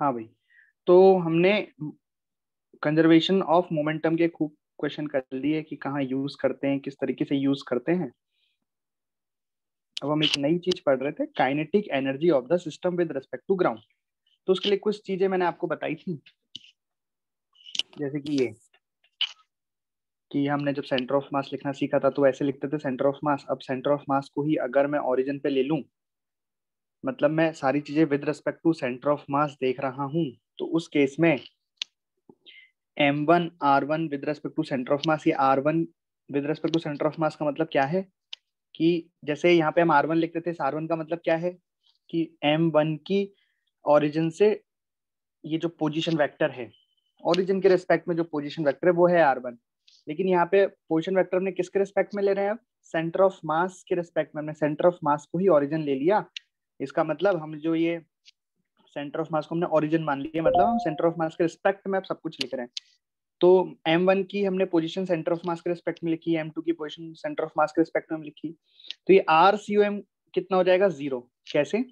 हाँ भाई तो हमने कंजर्वेशन ऑफ मोमेंटम के खूब क्वेश्चन कर लिए कि कहाँ यूज करते हैं किस तरीके से यूज करते हैं अब हम एक नई चीज पढ़ रहे थे kinetic energy of the system with respect to ground तो उसके लिए कुछ चीजें मैंने आपको बताई थी जैसे कि ये कि हमने जब सेंटर ऑफ मास लिखना सीखा था तो ऐसे लिखते थे सेंटर ऑफ मास अब सेंटर ऑफ मास को ही अगर मैं ओरिजिन पे ले लूं मतलब मैं सारी चीजें with respect to centre of mass देख रहा हूं तो उस केस में M one R one with respect to centre of mass ये R one with respect to centre of mass का मतलब क्या है कि जैसे यहाँ पे हम आर वन लिखते थे आर वन का मतलब क्या है कि एम वन की ओरिजिन से ये जो पोजीशन वेक्टर है ओरिजिन के रेस्पेक्ट में जो पोजीशन वेक्टर है वो है आर वन लेकिन यहाँ पे पोजीशन वेक्टर हमने किसके रेस्पेक्ट में ले रहे हैं सेंटर ऑफ मास के रेस्पेक्ट में हमने सेंटर ऑफ मास को ही ओरिजिन ले लिया इसका मतलब हम जो ये सेंटर ऑफ मास को हमने ओरिजिन मान लिया मतलब हम सेंटर ऑफ मास के रिस्पेक्ट में आप सब कुछ लिख रहे हैं तो एम वन की हमने पोजिशन सेंटर ऑफ मास के रिस्पेक्ट में लिखी एम टू की पोजिशन सेंटर ऑफ मास के रिस्पेक्ट में लिखी तो ये आर सी ओ एम कितना हो जाएगा जीरो कैसे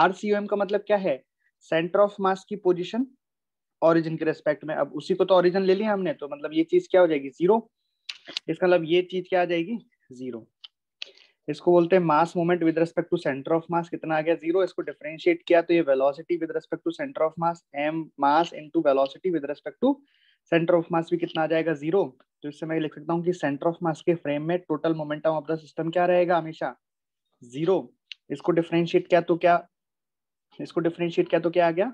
आर सी ओ एम का मतलब क्या है सेंटर ऑफ मास की पोजिशन ऑरिजिन के रिस्पेक्ट में अब उसी को तो ऑरिजिन ले लिया हमने तो मतलब ये चीज क्या हो जाएगी जीरो इसका मतलब ये चीज क्या आ जाएगी जीरो इसको बोलते हैं mass moment with respect to centre of mass कितना आ गया जीरो इसको डिफरेंशिएट किया तो ये velocity with respect to centre of mass M mass into velocity with respect to centre of mass भी कितना आ जाएगा जीरो तो इससे मैं लिख सकता हूँ कि सेंटर ऑफ मास के फ्रेम में total momentum of the system क्या रहेगा हमेशा जीरो इसको डिफरेंशिएट किया तो क्या इसको डिफरेंशिएट किया तो क्या आ गया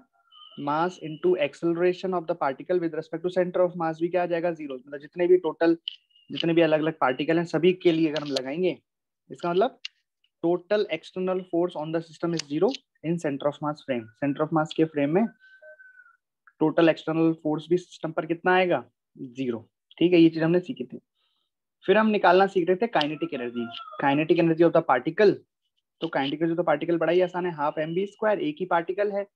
mass into acceleration of the particle with respect to centre of mass भी क्या आ जाएगा जीरो मतलब जितने भी टोटल जितने भी अलग अलग पार्टिकल हैं सभी के लिए अगर हम लगाएंगे इसका मतलब total external force on the system is zero in centre of mass frame centre of mass के फ्रेम में टोटल एक्सटर्नल फोर्स भी सिस्टम पर कितना आएगा जीरो ठीक है ये चीज हमने सीखी थी फिर हम निकालना सीख रहे थे kinetic energy kinetic energy of the particle तो काइनेटिक एनर्जी तो पार्टिकल बड़ा ही आसान है हाफ एम बी स्क्वायर एक ही पार्टिकल है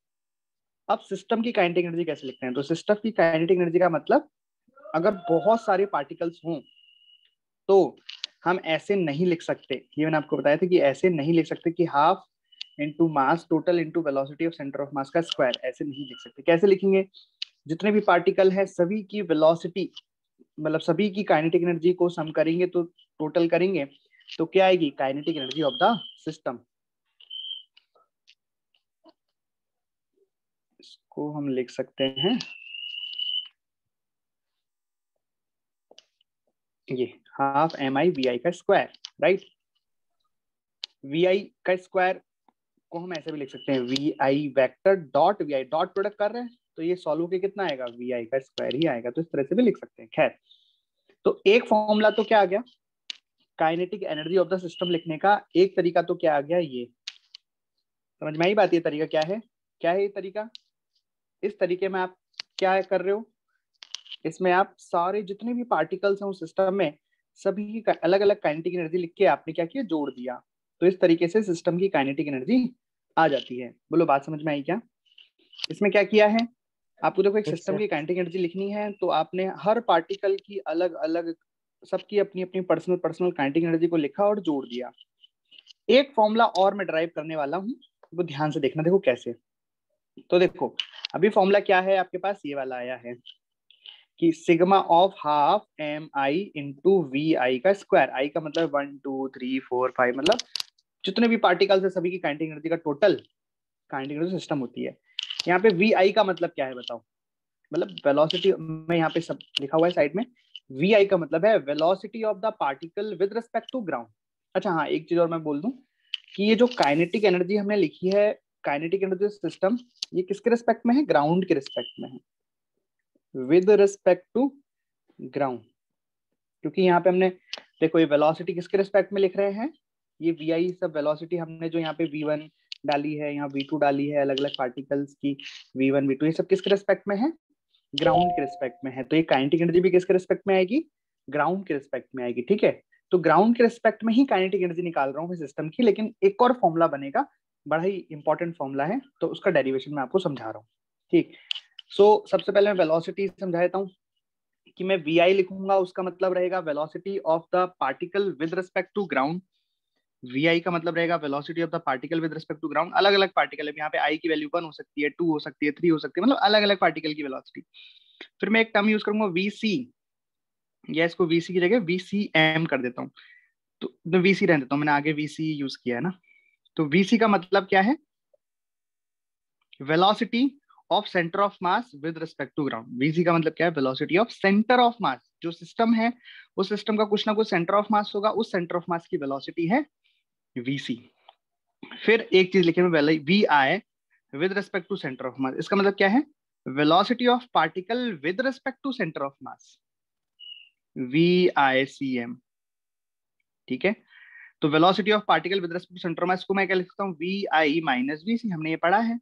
अब सिस्टम की काइनेटिक एनर्जी कैसे लिखते हैं तो सिस्टम की काइनेटिक एनर्जी का मतलब अगर बहुत सारे पार्टिकल्स हों तो हम ऐसे नहीं लिख सकते ये मैंने आपको बताया था कि ऐसे नहीं लिख सकते कि half into mass total into velocity of centre of mass का स्क्वायर ऐसे नहीं लिख सकते कैसे लिखेंगे जितने भी पार्टिकल है सभी की वेलोसिटी मतलब सभी की काइनेटिक एनर्जी को सम करेंगे तो टोटल करेंगे तो क्या आएगी kinetic energy of the system इसको हम लिख सकते हैं ये हाफ एम आई वी आई का स्क्वायर राइट वी आई का स्क्वायर को हम ऐसे भी लिख सकते हैं V I vector dot V I dot product कर रहे हैं तो ये सॉल्व होके कितना आएगा वी आई का स्क्वायर ही आएगा तो इस तरह से भी लिख सकते हैं खैर तो एक फॉर्मूला तो क्या आ गया kinetic energy of the system लिखने का एक तरीका तो क्या आ गया ये समझ में आई बात ये तरीका क्या है क्या है ये तरीका इस तरीके में आप क्या कर रहे हो इसमें आप सारे जितने भी पार्टिकल्स हैं उस सिस्टम में सभी की अलग अलग काइनेटिक एनर्जी लिख के आपने क्या किया जोड़ दिया तो इस तरीके से सिस्टम की काइनेटिक एनर्जी आ जाती है बोलो बात समझ में आई क्या इसमें क्या किया है आपको देखो एक सिस्टम अच्छा। की काइनेटिक एनर्जी लिखनी है तो आपने हर पार्टिकल की अलग अलग सबकी अपनी अपनी पर्सनल पर्सनल काइनेटिक एनर्जी को लिखा और जोड़ दिया एक फॉर्मूला और मैं ड्राइव करने वाला हूँ वो ध्यान से देखना देखो कैसे तो देखो अभी फॉर्मूला क्या है आपके पास ये वाला आया है कि sigma of half M I into V आई का स्क्वायर आई का मतलब one two three four five मतलब जितने भी पार्टिकल्स है सभी की काइनेटिक एनर्जी का टोटल काइनेटिक एनर्जी सिस्टम होती है यहाँ पे वी आई का मतलब क्या है बताओ मतलब वेलोसिटी में यहाँ पे सब लिखा हुआ है साइड में वी आई का मतलब है velocity of the particle with respect to ground अच्छा हाँ एक चीज और मैं बोल दूं कि ये जो काइनेटिक एनर्जी हमने लिखी है काइनेटिक एनर्जी सिस्टम ये किसके रिस्पेक्ट में है ग्राउंड के रिस्पेक्ट में है विद रिस्पेक्ट टू ग्राउंड क्योंकि यहाँ पे हमने देखो ये वेलोसिटी किसके रिस्पेक्ट में लिख रहे हैं ये वी आई सब वेलोसिटी हमने जो यहाँ पे वी वन डाली है यहाँ वी टू डाली है अलग अलग पार्टिकल्स की वी वन वी टू ये सब किसके रिस्पेक्ट में है ग्राउंड के रिस्पेक्ट में है तो ये काइनेटिक एनर्जी भी किसके रिस्पेक्ट में आएगी ग्राउंड के रिस्पेक्ट में आएगी ठीक है तो ग्राउंड के रिस्पेक्ट में ही काइनेटिक एनर्जी निकाल रहा हूँ सिस्टम की लेकिन एक और फॉर्मूला बनेगा बड़ा ही इंपॉर्टेंट फॉर्मूला है तो उसका डेरिवेशन मैं आपको समझा रहा हूँ ठीक सो so, सबसे पहले मैं वेलोसिटी समझा देता हूँ कि मैं वी आई लिखूंगा उसका मतलब रहेगा velocity of the particle with respect to ground V का मतलब रहेगा velocity of the particle with respect to ground अलग अलग पार्टिकल है यहाँ पे आई की वैल्यू वन हो सकती है टू हो सकती है थ्री हो सकती है मतलब अलग अलग पार्टिकल की वेलोसिटी फिर मैं एक टर्म यूज करूंगा वी सी या इसको वी सी की जगह वी सी एम कर देता हूँ तो मैं वी सी रहने देता हूँ मैंने आगे वी सी यूज किया है ना तो वी सी का मतलब क्या है velocity of centre of mass with respect to ground V G का मतलब क्या है velocity of centre of mass जो सिस्टम है उस सिस्टम का कुछ ना कुछ सेंटर ऑफ मास होगा उस सेंटर ऑफ मास की वेलोसिटी है वीसी फिर एक चीज लिखे में V I with respect to centre of mass इसका मतलब क्या है velocity of particle with respect to centre of mass V I C M ठीक है तो velocity of particle with respect to centre of mass को मैं क्या लिखता हूँ V I minus V C हमने ये पढ़ा है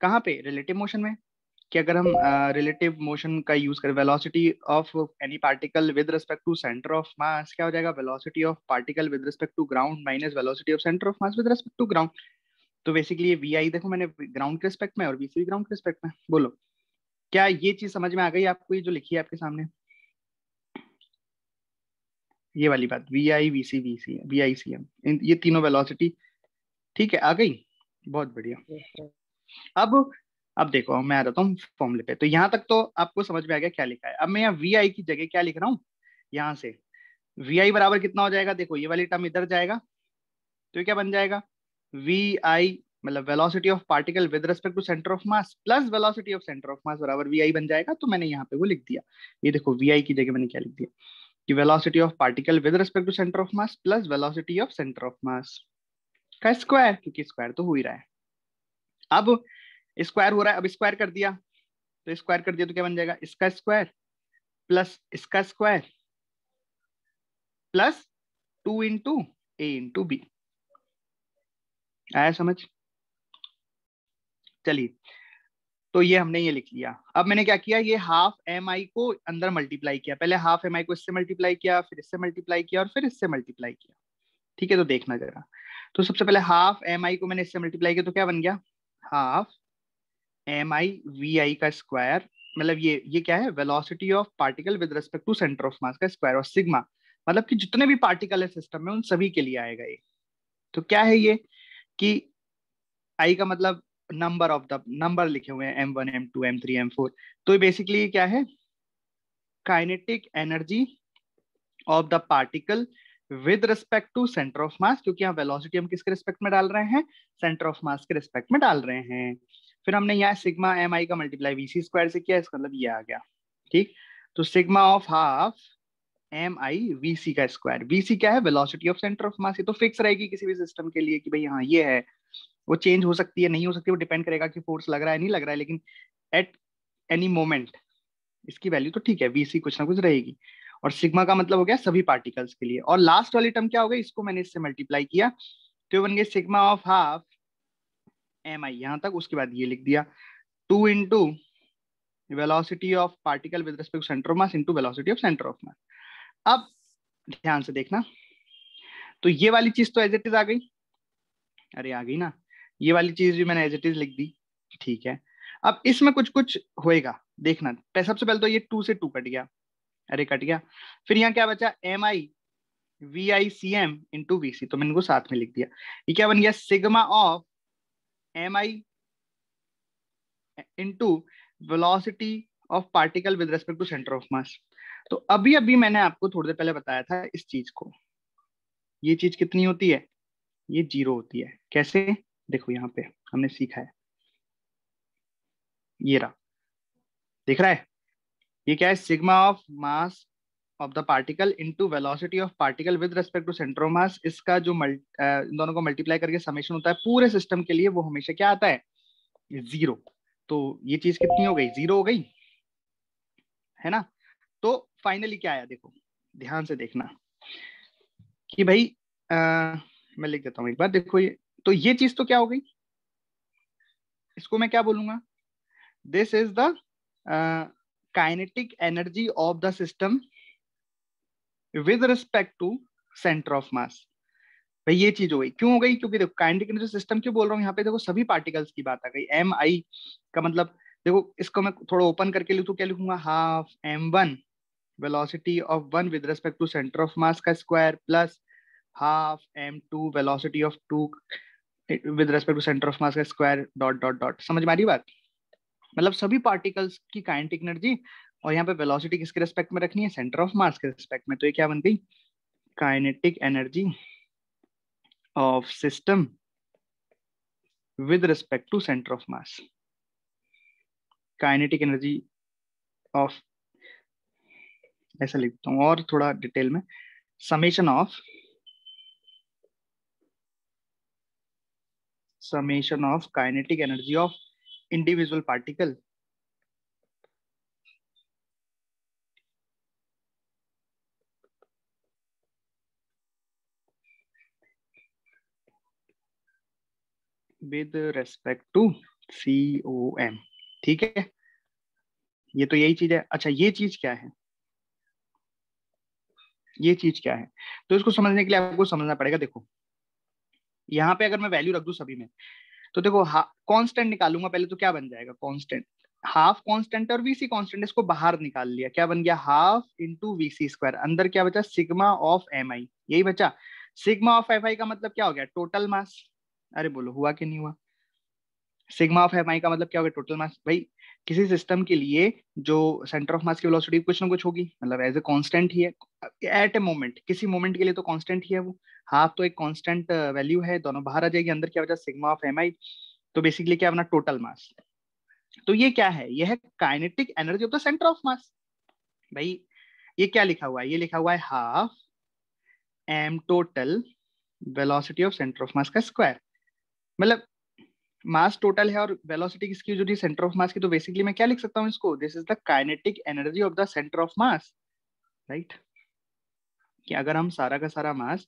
कहाँ पे रिलेटिव मोशन में कि अगर हम रिलेटिव uh, मोशन का यूज करें velocity of any particle with respect to centre of mass क्या हो जाएगा velocity of particle with respect to ground minus velocity of centre of mass with respect to ground तो basically ये V देखो मैंने ground के respect में और वी ग्राउंड के रिस्पेक्ट में बोलो क्या ये चीज समझ में आ गई आपको ये जो लिखी है आपके सामने ये वाली बात V I we C V C V I C M ये तीनों वेलोसिटी ठीक है आ गई बहुत बढ़िया yes, अब अब देखो मैं आ जाता हूँ फॉर्मूले पे तो यहाँ तक तो आपको समझ में आ गया क्या लिखा है अब मैं यहाँ वी आई की जगह क्या लिख रहा हूँ यहाँ से वी आई बराबर कितना हो जाएगा देखो ये वाली टर्म इधर जाएगा तो क्या बन जाएगा वी आई मतलब velocity of particle with respect to centre of mass plus velocity of centre of mass बराबर वी आई बन जाएगा तो मैंने यहाँ पे वो लिख दिया ये देखो वी आई की जगह मैंने क्या लिख दिया कि velocity of particle with respect to centre of mass plus velocity of centre of mass का स्क्वायर क्योंकि स्क्वायर तो हो ही रहा है अब स्क्वायर हो रहा है अब स्क्वायर कर दिया तो स्क्वायर कर दिया तो क्या बन जाएगा इसका स्क्वायर प्लस इसका square plus two into a into b आया समझ चलिए तो ये हमने ये लिख लिया अब मैंने क्या किया ये हाफ एम आई को अंदर मल्टीप्लाई किया पहले हाफ एम आई को इससे मल्टीप्लाई किया फिर इससे मल्टीप्लाई किया और फिर इससे मल्टीप्लाई किया ठीक है तो देखना जरा तो सबसे पहले हाफ एम आई को मैंने इससे मल्टीप्लाई किया तो क्या बन गया हाफ एम आई वी आई का स्क्वायर मतलब ये ये क्या है velocity of particle with respect to centre of mass का स्क्वायर और सिग्मा मतलब कि जितने भी पार्टिकल है सिस्टम में उन सभी के लिए आएगा ये तो क्या है ये कि आई का मतलब नंबर ऑफ द नंबर लिखे हुए हैं M one M two m three m four तो बेसिकली क्या है kinetic energy of the particle with respect to centre of mass क्योंकि यहाँ वेलोसिटी हम किसके रिस्पेक्ट में डाल रहे हैं सेंटर ऑफ मास के रिस्पेक्ट में डाल रहे हैं फिर हमने यहाँ सिग्मा एम आई का मल्टीप्लाई वीसी स्क्वायर से किया इसका मतलब ये आ गया ठीक तो sigma of half M I we c का स्क्वायर वी सी क्या है velocity of centre of mass ये तो फिक्स रहेगी किसी भी सिस्टम के लिए कि भाई हाँ ये है वो चेंज हो सकती है नहीं हो सकती वो डिपेंड करेगा कि फोर्स लग रहा है नहीं लग रहा है लेकिन एट एनी मोमेंट इसकी वैल्यू तो ठीक है वी सी कुछ ना कुछ रहेगी और सिग्मा का मतलब हो गया सभी पार्टिकल्स के लिए और लास्ट वाली टर्म क्या हो गया इसको मैंने इससे मल्टीप्लाई किया तो बन गया sigma of half M i यहां तक उसके बाद ये लिख दिया two into velocity of particle with respect centre of mass into velocity of centre of mass अब ध्यान से देखना तो ये वाली चीज तो एज इट इज आ गई अरे आ गई ना ये वाली चीज भी मैंने एज इट इज लिख दी ठीक है अब इसमें कुछ कुछ होएगा देखना सबसे पहले तो ये टू से टू कट गया अरे कट गया फिर यहाँ क्या बचा m I we I C m into v सी तो मैंने साथ में लिख दिया ये क्या बन गया sigma of m I into velocity of particle with respect to centre of mass तो अभी अभी मैंने आपको थोड़ी देर पहले बताया था इस चीज को ये चीज कितनी होती है ये जीरो होती है कैसे देखो यहाँ पे हमने सीखा है ये रहा देख रहा है ये क्या है sigma of mass of the particle into velocity of particle with respect to of mass इसका जो मल्टी इन दोनों को मल्टीप्लाई करके समेशन होता है पूरे सिस्टम के लिए वो हमेशा क्या आता है जीरो तो ये चीज कितनी हो गई जीरो हो गई है ना तो फाइनली क्या आया देखो ध्यान से देखना कि भाई आ, मैं लिख देता हूँ एक बार देखो ये तो ये चीज तो क्या हो गई इसको मैं क्या बोलूंगा this is the kinetic energy of the system with respect to center of mass भाई ये चीज हो गई क्यों हो गई क्योंकि देखो काइनेटिक एनर्जी सिस्टम क्यों बोल रहा हूँ यहाँ पे देखो सभी पार्टिकल्स की बात आ गई एम आई का मतलब देखो इसको मैं थोड़ा ओपन करके लिखू तो क्या लिखूंगा half M one velocity of one with respect to centre of mass का square plus half M two velocity of two with respect to centre of mass का स्क्वायर डॉट डॉट डॉट समझ में आ रही बात मतलब सभी पार्टिकल्स की kinetic energy और यहाँ पे वेलोसिटी किसके रेस्पेक्ट में रखनी है सेंटर ऑफ मास के रेस्पेक्ट में तो ये क्या बन गई kinetic energy of system with respect to centre of mass kinetic energy of ऐसा लिखता हूँ और थोड़ा डिटेल में summation of summation of kinetic energy of individual particle with respect to C M ठीक है ये तो यही चीज है अच्छा ये चीज क्या है ये चीज क्या है तो इसको समझने के लिए आपको समझना पड़ेगा देखो यहाँ पे अगर मैं वैल्यू रख दू सभी में तो देखो कांस्टेंट निकालूंगा पहले तो क्या बन जाएगा कांस्टेंट हाफ कांस्टेंट और वीसी कांस्टेंट इसको बाहर निकाल लिया क्या बन गया हाफ इंटू वीसी स्क्वायर अंदर क्या बचा सिग्मा ऑफ एम आई यही बचा सिग्मा ऑफ एफ आई का मतलब क्या हो गया टोटल मास अरे बोलो हुआ कि नहीं हुआ सिग्मा ऑफ एम आई का मतलब क्या हो गया टोटल मास भाई किसी सिस्टम के लिए जो सेंटर ऑफ मास की वेलोसिटी कुछ ना कुछ होगी मतलब एज ए कांस्टेंट ही है एट ए मोमेंट किसी मोमेंट के लिए तो कांस्टेंट ही है वो हाफ तो एक कांस्टेंट वैल्यू uh, है दोनों बाहर आ जाएगी अंदर क्या वजह सिग्मा ऑफ एम तो बेसिकली क्या अपना टोटल मास तो ये क्या है यह है kinetic energy of the centre of mass भाई ये क्या लिखा हुआ है ये लिखा हुआ है half M total velocity of centre of mass का स्क्वायर मतलब मास टोटल है और वेलोसिटी किसकी जो थी सेंटर ऑफ मास की तो बेसिकली मैं क्या लिख सकता हूँ इसको this is the kinetic energy of the centre of mass right कि अगर हम सारा का सारा मास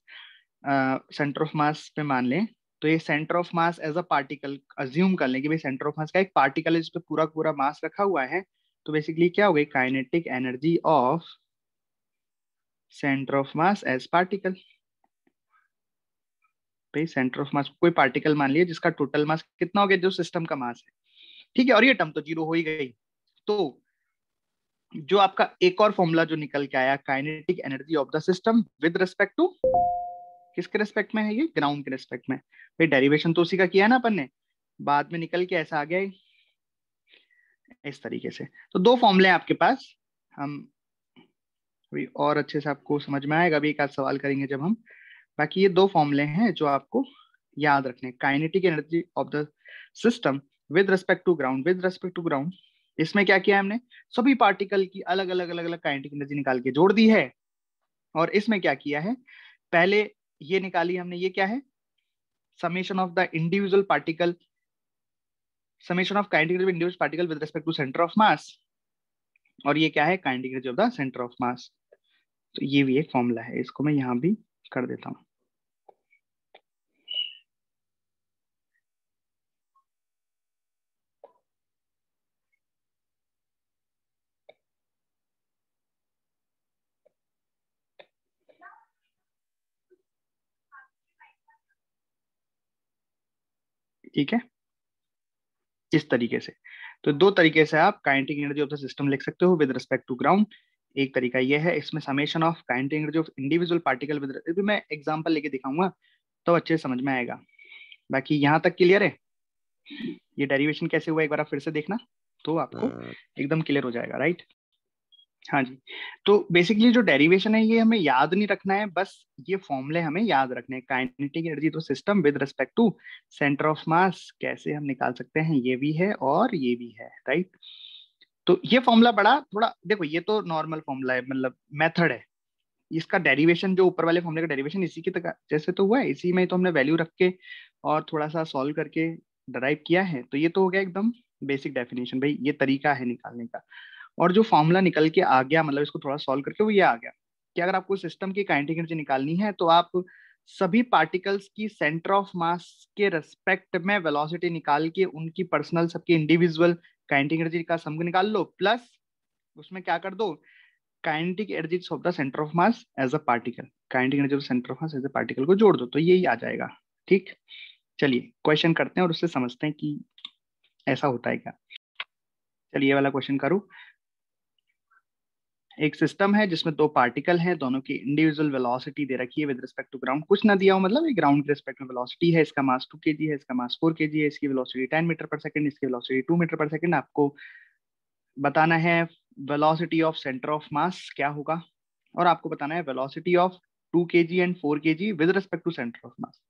सेंटर ऑफ मास पे मान लें तो ये centre of mass as a particle assume कर लें कि भाई सेंटर ऑफ मास का एक पार्टिकल है जिसपे पूरा पूरा मास रखा हुआ है तो बेसिकली क्या हो गई kinetic energy of centre of mass as particle पे सेंटर ऑफ मास कोई पार्टिकल मान लिया जिसका टोटल मास कितना हो गया जो सिस्टम का मास है ठीक है और ये टर्म तो जीरो हो ही गई तो जो आपका एक और फॉर्मूला जो निकल के आया kinetic energy of the system with respect to किसके रिस्पेक्ट में है ये ग्राउंड के रिस्पेक्ट में भाई डेरिवेशन तो उसी का किया ना अपन ने बाद में निकल के ऐसा आ गया इस तरीके से तो दो फॉर्मूले आपके पास हम अभी और अच्छे से आपको समझ में आएगा अभी एक आज सवाल करेंगे जब हम बाकी ये दो फॉर्मूले हैं जो आपको याद रखने kinetic energy of the system with respect to ground with respect to ground इसमें क्या किया हमने सभी पार्टिकल की अलग अलग अलग अलग काइनेटिक एनर्जी निकाल के जोड़ दी है और इसमें क्या किया है पहले ये निकाली हमने ये क्या है summation of the individual particle summation of kinetic energy individual particle with respect to centre of mass और ये क्या है kinetic energy of the centre of mass तो ये भी एक फॉर्मूला है इसको मैं यहां भी कर देता हूँ ठीक है इस तरीके से तो दो तरीके से आप kinetic energy of the system लिख सकते हो विद रिस्पेक्ट टू ग्राउंड एक तरीका यह है इसमें summation of kinetic energy of individual particle with भी मैं एग्जाम्पल लेके दिखाऊंगा तो अच्छे समझ में आएगा बाकी यहाँ तक क्लियर है ये डेरिवेशन कैसे हुआ एक बार फिर से देखना तो आपको हाँ। एकदम क्लियर हो जाएगा राइट हाँ जी तो बेसिकली जो डेरिवेशन है ये हमें याद नहीं रखना है बस ये फॉर्मूले हमें याद रखने हैं काइनेटिक एनर्जी तो system with respect to centre of mass कैसे हम निकाल सकते हैं ये भी है और ये भी है राइट तो ये फॉर्मूला बड़ा थोड़ा देखो ये तो नॉर्मल फॉर्मूला है मतलब मेथड है इसका डेरिवेशन जो ऊपर वाले फॉर्मूले का डेरिवेशन इसी के तक जैसे तो हुआ है इसी में तो हमने वैल्यू रख के और थोड़ा सा सॉल्व करके डराइव किया है तो ये तो हो गया एकदम बेसिक डेफिनेशन भाई ये तरीका है निकालने का और जो फॉर्मूला निकल के आ गया मतलब इसको थोड़ा सॉल्व करके वो ये आ गया कि अगर आपको सिस्टम की काइनेटिक एनर्जी निकालनी है तो आप सभी पार्टिकल्स की सेंटर ऑफ मास के रेस्पेक्ट में वेलोसिटी निकाल के उनकी पर्सनल सबकी इंडिविजुअल काइनेटिक एनर्जी का सम निकाल लो प्लस उसमें क्या कर दो kinetic energy of the centre of mass as a particle kinetic energy of centre of mass as a particle को जोड़ दो तो यही आ जाएगा ठीक चलिए क्वेश्चन करते हैं और उससे समझते हैं कि ऐसा होता है क्या चलिए वाला क्वेश्चन करूँ एक सिस्टम है जिसमें दो पार्टिकल हैं दोनों की इंडिविजुअल वेलोसिटी दे रखी है विद रिस्पेक्ट टू ग्राउंड कुछ ना दिया हो मतलब ग्राउंड के रिस्पेक्ट में वेलोसिटी है इसका मास टू के है इसका मास फोर के है इसकी velocity ten metre per second इसकी velocity two metre per second आपको बताना है velocity of centre of mass क्या होगा और आपको बताना है velocity of two k ji and four k g with respect to centre of mass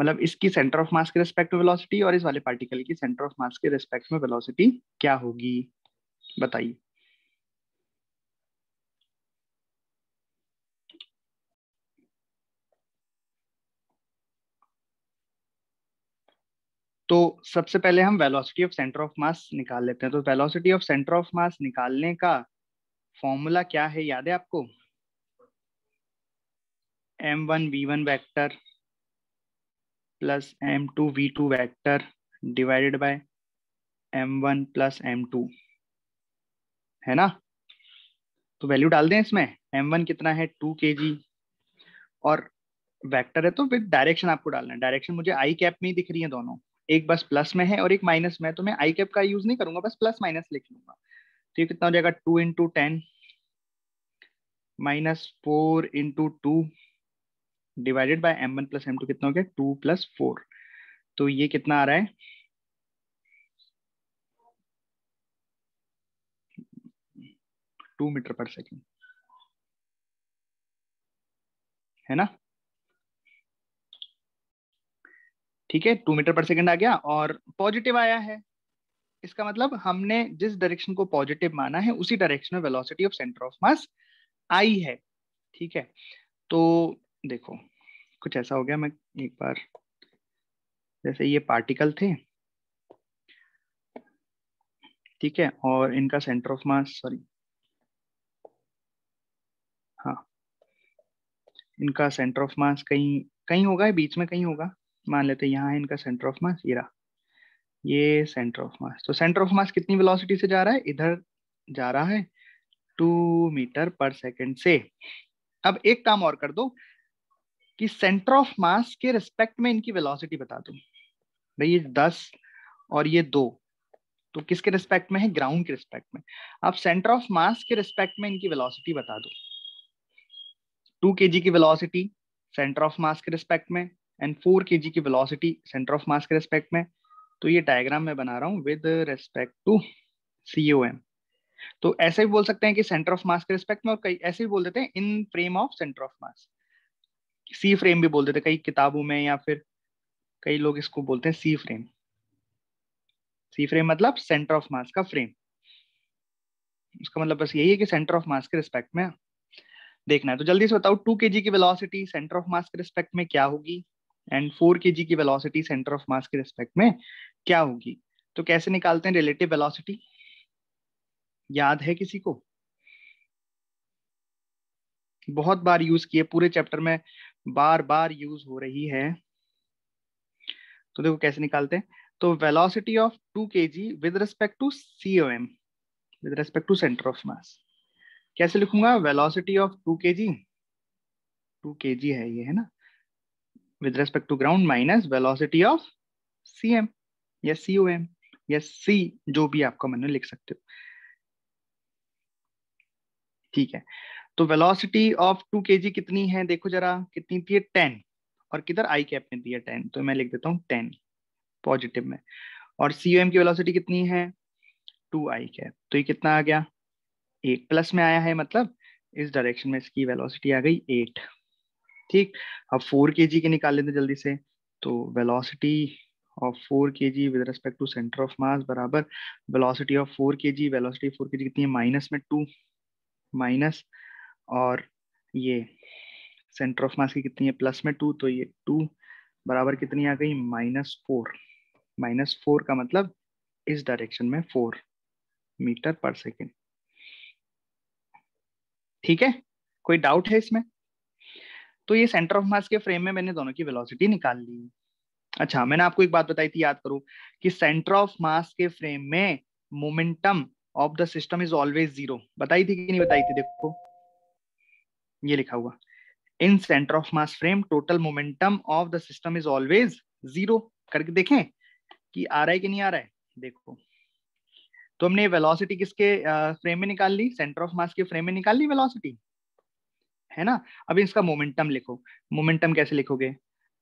मतलब इसकी सेंटर ऑफ मास के रिस्पेक्ट में वेलोसिटी और इस वाले पार्टिकल की सेंटर ऑफ मास के रिस्पेक्ट में वेलोसिटी क्या होगी बताइए तो सबसे पहले हम velocity of centre of mass निकाल लेते हैं तो velocity of centre of mass निकालने का फॉर्मूला क्या है याद है आपको m one we one vector plus M two we two vector divided by M one plus M two है ना तो वैल्यू डाल दें इसमें एम वन कितना है टू के जी और वेक्टर है तो विद डायरेक्शन आपको डालना है डायरेक्शन मुझे आई कैप में ही दिख रही है दोनों एक बस प्लस में है और एक माइनस में है तो मैं आई कैप का यूज नहीं करूंगा बस प्लस माइनस लिख लूंगा तो ये कितना हो जाएगा two into ten minus four into two divided by M one plus M two कितना हो गया टू प्लस फोर तो ये कितना आ रहा है टू मीटर पर सेकेंड है ना ठीक है टू मीटर पर सेकेंड आ गया और पॉजिटिव आया है इसका मतलब हमने जिस डायरेक्शन को पॉजिटिव माना है उसी डायरेक्शन में velocity of centre of mass आई है ठीक है तो देखो कुछ ऐसा हो गया मैं एक बार जैसे ये पार्टिकल थे ठीक है और इनका सेंटर ऑफ मास सॉरी हाँ इनका सेंटर ऑफ मास कहीं कहीं होगा बीच में कहीं होगा मान लेते हैं यहाँ है इनका सेंटर ऑफ मास इरा ये सेंटर ऑफ मास तो सेंटर ऑफ मास कितनी वेलोसिटी से जा रहा है इधर जा रहा है टू मीटर पर सेकंड से अब एक काम और कर दो कि सेंटर ऑफ मास के रिस्पेक्ट में इनकी वेलोसिटी बता दो भाई ये दस और ये दो तो किसके रिस्पेक्ट में है ग्राउंड के रिस्पेक्ट में अब सेंटर ऑफ मास के रिस्पेक्ट में इनकी वेलोसिटी बता दो टू के की वेलोसिटी सेंटर ऑफ मास के रिस्पेक्ट में एंड फोर के जी की वेलोसिटी सेंटर ऑफ मास के रेस्पेक्ट में तो ये डायग्राम मैं बना रहा हूँ with respect to C O M तो ऐसे भी बोल सकते हैं कि सेंटर ऑफ मास के रेस्पेक्ट में और कई ऐसे भी बोल देते हैं in frame of centre of mass C frame भी बोल देते हैं कई किताबों में या फिर कई लोग इसको बोलते हैं सी फ्रेम सी फ्रेम मतलब सेंटर ऑफ मास का फ्रेम उसका मतलब बस यही है कि सेंटर ऑफ मास के रिस्पेक्ट में देखना है तो जल्दी से बताओ टू के की वेलोसिटी सेंटर ऑफ मास के रिस्पेक्ट में क्या होगी एंड फोर के की वेलोसिटी सेंटर ऑफ मास के रिस्पेक्ट में क्या होगी तो कैसे निकालते हैं रिलेटिव वेलोसिटी याद है किसी को बहुत बार यूज किए पूरे चैप्टर में बार बार यूज हो रही है तो देखो कैसे निकालते हैं तो velocity of two k g with respect to C O M with respect to centre of mass कैसे लिखूंगा velocity of two k ji to k जी है ये है ना with respect to ground minus velocity of C M या C O M या सी जो भी आपका मैंने लिख सकते हो ठीक है तो वेलोसिटी ऑफ टू के कितनी है देखो जरा कितनी थी टेन और किधर आई कैप में दिया टेन तो मैं लिख देता हूँ टेन पॉजिटिव में और सी की वेलोसिटी कितनी है टू आई कैप तो ये कितना आ गया एट प्लस में आया है मतलब इस डायरेक्शन में इसकी वेलोसिटी आ गई एट ठीक अब फोर के जी के निकाल लेते जल्दी से तो velocity of four k g with respect to centre of mass बराबर velocity of four k ji velocity four k जी कितनी है माइनस में टू माइनस और ये सेंटर ऑफ मास की कितनी है प्लस में टू तो ये टू बराबर कितनी आ गई माइनस फोर माइनस फोर का मतलब इस डायरेक्शन में फोर मीटर पर सेकेंड ठीक है कोई डाउट है इसमें तो ये सेंटर ऑफ मास के फ्रेम में मैंने दोनों की वेलोसिटी निकाल ली अच्छा मैंने आपको एक बात बताई थी याद करो कि सेंटर ऑफ मास के फ्रेम में momentum of the system is always zero बताई थी कि नहीं बताई थी देखो ये लिखा हुआ in centre of mass frame total momentum of the system is always zero करके देखें कि आ रहा है कि नहीं आ रहा है देखो तो हमने वेलोसिटी किसके फ्रेम में निकाल ली सेंटर ऑफ मास के फ्रेम में निकाल ली वेलोसिटी है ना अब इसका मोमेंटम लिखो मोमेंटम कैसे लिखोगे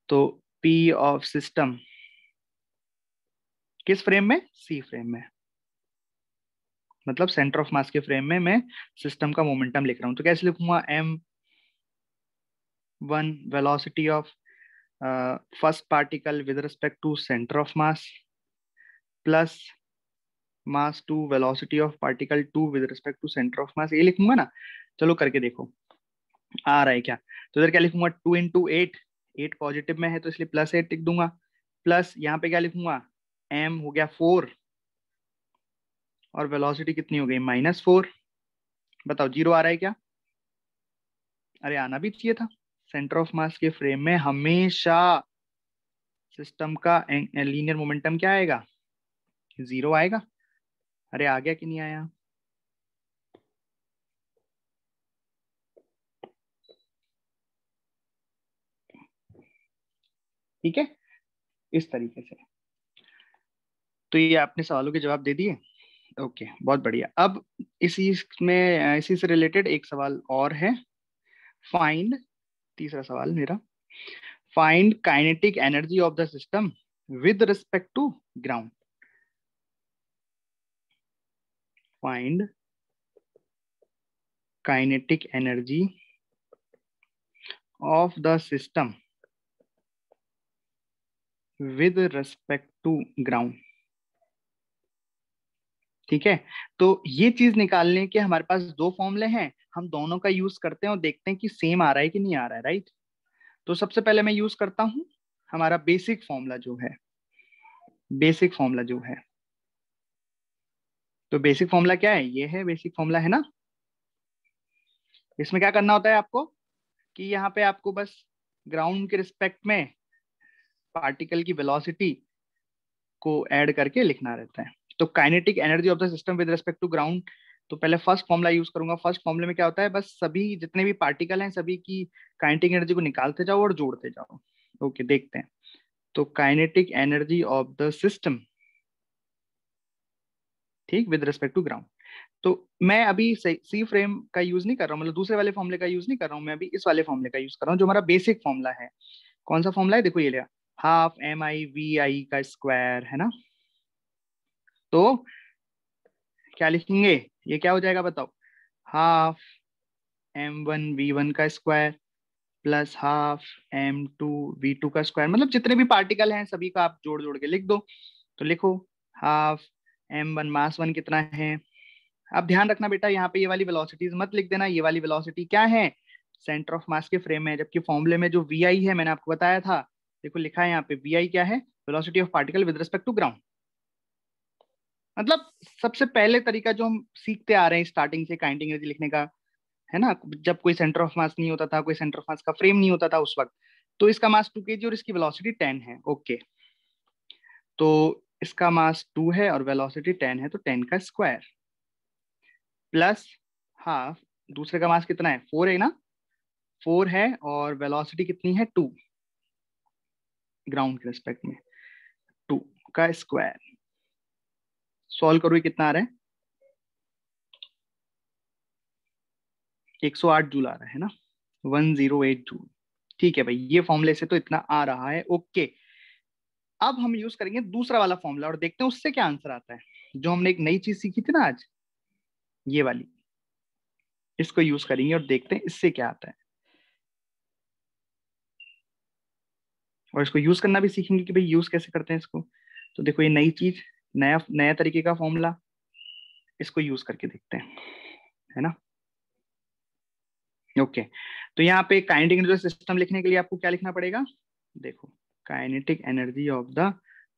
तो पी ऑफ सिस्टम किस फ्रेम में सी फ्रेम में मतलब सेंटर ऑफ मास के फ्रेम में मैं सिस्टम का मोमेंटम लिख रहा हूं तो कैसे लिखूंगा m one velocity of first particle with respect to centre of mass plus mass two velocity of particle two with respect to centre of mass ये लिखूंगा ना चलो करके देखो आ रहा है क्या तो इधर क्या लिखूंगा two into eight eight positive में है तो इसलिए प्लस एट लिख दूंगा प्लस यहाँ पे क्या लिखूंगा एम हो गया फोर और वेलोसिटी कितनी हो गई माइनस फोर बताओ जीरो आ रहा है क्या अरे आना भी चाहिए था सेंटर ऑफ मास के फ्रेम में हमेशा सिस्टम का लीनियर मोमेंटम क्या आएगा जीरो आएगा अरे आ गया कि नहीं आया ठीक है इस तरीके से तो ये आपने सवालों के जवाब दे दिए ओके बहुत बढ़िया अब इसी में इसी से रिलेटेड एक सवाल और है फाइंड तीसरा सवाल मेरा find kinetic energy of the system with respect to ground find kinetic energy of the system with respect to ground ठीक है तो ये चीज निकालने के हमारे पास दो फॉर्मले हैं हम दोनों का यूज करते हैं और देखते हैं कि सेम आ रहा है कि नहीं आ रहा है राइट तो सबसे पहले मैं यूज करता हूं हमारा बेसिक फॉर्मूला जो है बेसिक फॉर्मूला जो है तो बेसिक फॉर्मूला क्या है ये है बेसिक फॉर्मूला है ना इसमें क्या करना होता है आपको कि यहाँ पे आपको बस ग्राउंड के रिस्पेक्ट में पार्टिकल की वेलोसिटी को ऐड करके लिखना रहता है तो kinetic energy of the system with respect to ground तो पहले फर्स्ट फॉर्मुला यूज करूंगा फर्स्ट फॉर्मुले में क्या होता है बस सभी जितने भी पार्टिकल हैं सभी की काइनेटिक एनर्जी को निकालते जाओ और जोड़ते जाओ ओके देखते हैं तो kinetic energy of the system ठीक विद रिस्पेक्ट टू ग्राउंड तो मैं अभी सी फ्रेम का यूज नहीं कर रहा हूँ मतलब दूसरे वाले फॉर्मुले का यूज नहीं कर रहा हूँ मैं अभी इस वाले फॉर्मुले का यूज कर रहा हूँ जो हमारा बेसिक फॉर्मुला है कौन सा फॉर्मुला है देखो ये लिया हाफ एम आई वी आई का स्क्वायर है ना तो क्या लिखेंगे ये क्या हो जाएगा बताओ half M one we one का square plus half M two we two का स्क्वायर मतलब जितने भी पार्टिकल हैं सभी का आप जोड़ जोड़ के लिख दो तो लिखो half M one mass one कितना है अब ध्यान रखना बेटा यहाँ पे ये वाली वेलोसिटीज मत लिख देना ये वाली वेलोसिटी क्या है सेंटर ऑफ मास के फ्रेम में जबकि फॉर्मुले में जो वी आई है मैंने आपको बताया था देखो लिखा है यहाँ पे वी क्या है velocity of particle with respect to ground मतलब सबसे पहले तरीका जो हम सीखते आ रहे हैं स्टार्टिंग से काइंटिंग एनर्जी लिखने का है ना जब कोई सेंटर ऑफ मास नहीं होता था कोई सेंटर ऑफ मास का फ्रेम नहीं होता था उस वक्त तो इसका मास टू के और इसकी वेलोसिटी टेन है ओके तो इसका मास टू है और वेलोसिटी टेन है तो टेन का स्क्वायर प्लस हाफ दूसरे का मास कितना है फोर है ना फोर है और वेलोसिटी कितनी है टू ग्राउंड के रेस्पेक्ट में टू का स्क्वायर सॉल्व करो कितना आ रहा है 108 जूल आ रहा है ना 108 जूल ठीक है भाई ये फॉर्मूले से तो इतना आ रहा है ओके अब हम यूज करेंगे दूसरा वाला फॉर्मूला और देखते हैं उससे क्या आंसर आता है जो हमने एक नई चीज सीखी थी ना आज ये वाली इसको यूज करेंगे और देखते हैं इससे क्या आता है और इसको यूज करना भी सीखेंगे कि भाई यूज कैसे करते हैं इसको तो देखो ये नई चीज नया नया तरीके का फॉर्मूला इसको यूज करके देखते हैं है ना ओके okay. तो यहाँ पे काइनेटिक एनर्जी सिस्टम लिखने के लिए आपको क्या लिखना पड़ेगा देखो kinetic energy of the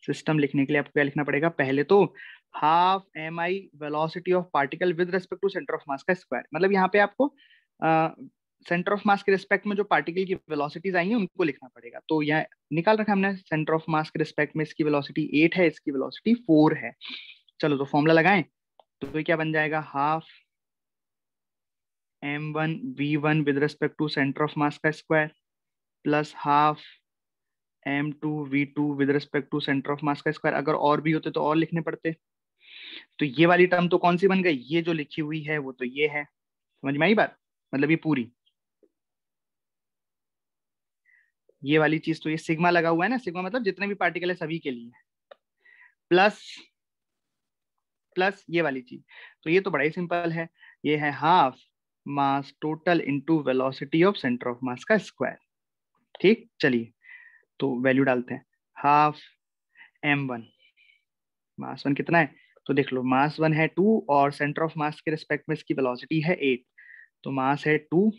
system लिखने के लिए आपको क्या लिखना पड़ेगा पहले तो half M i velocity of particle with respect to centre of mass का स्क्वायर मतलब यहाँ पे आपको सेंटर ऑफ मास के रिस्पेक्ट में जो पार्टिकल की वेलोसिटीज आई हैं उनको लिखना पड़ेगा तो यहाँ निकाल रखा हमने सेंटर ऑफ मास के रिस्पेक्ट में इसकी वेलोसिटी एट है इसकी वेलोसिटी फोर है चलो तो फॉर्मूला लगाएं तो ये क्या बन जाएगा half M one we one with respect to centre of mass का square plus half M two we two with respect to centre of mass का स्क्वायर अगर और भी होते तो और लिखने पड़ते तो ये वाली टर्म तो कौन सी बन गई ये जो लिखी हुई है वो तो ये है समझ में आई बात मतलब ये पूरी ये वाली चीज तो ये सिग्मा लगा हुआ है ना सिग्मा मतलब जितने भी पार्टिकल है सभी के लिए प्लस प्लस ये वाली चीज तो ये तो बड़ा ही सिंपल है ये है half mass total into velocity of centre of mass का स्क्वायर ठीक चलिए तो वैल्यू डालते हैं half M one mass one कितना है तो देख लो मास वन है टू और सेंटर ऑफ मास के रिस्पेक्ट में इसकी वेलोसिटी है एट तो मास है टू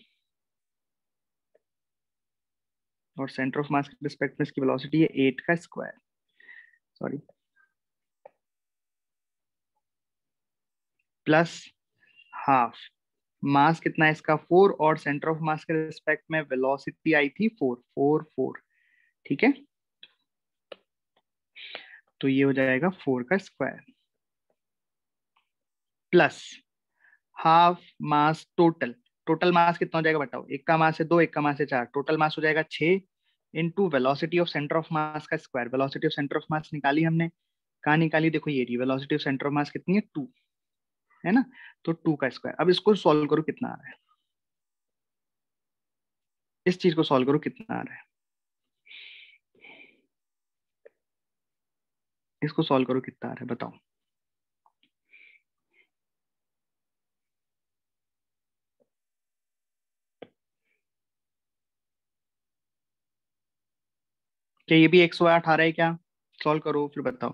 और सेंटर ऑफ मास रिस्पेक्ट में इसकी वेलोसिटी है एट का square sorry plus half mass कितना है इसका फोर और सेंटर ऑफ मास के रिस्पेक्ट में वेलोसिटी आई थी फोर फोर फोर ठीक है तो ये हो जाएगा फोर का square plus half mass total total mass कितना हो जाएगा बताओ एक का मास है दो एक का मास है चार टोटल मास हो जाएगा छः into velocity of centre of mass का square velocity of centre of mass निकाली हमने कहा निकाली देखो ये रही velocity of centre of mass कितनी है टू है ना तो टू का स्क्वायर अब इसको सॉल्व करो कितना आ रहा है इस चीज को सॉल्व करो कितना आ रहा है इसको सॉल्व करो कितना आ रहा है बताओ क्या ये भी एक सौ आठ आ रहा है क्या सॉल्व करो फिर बताओ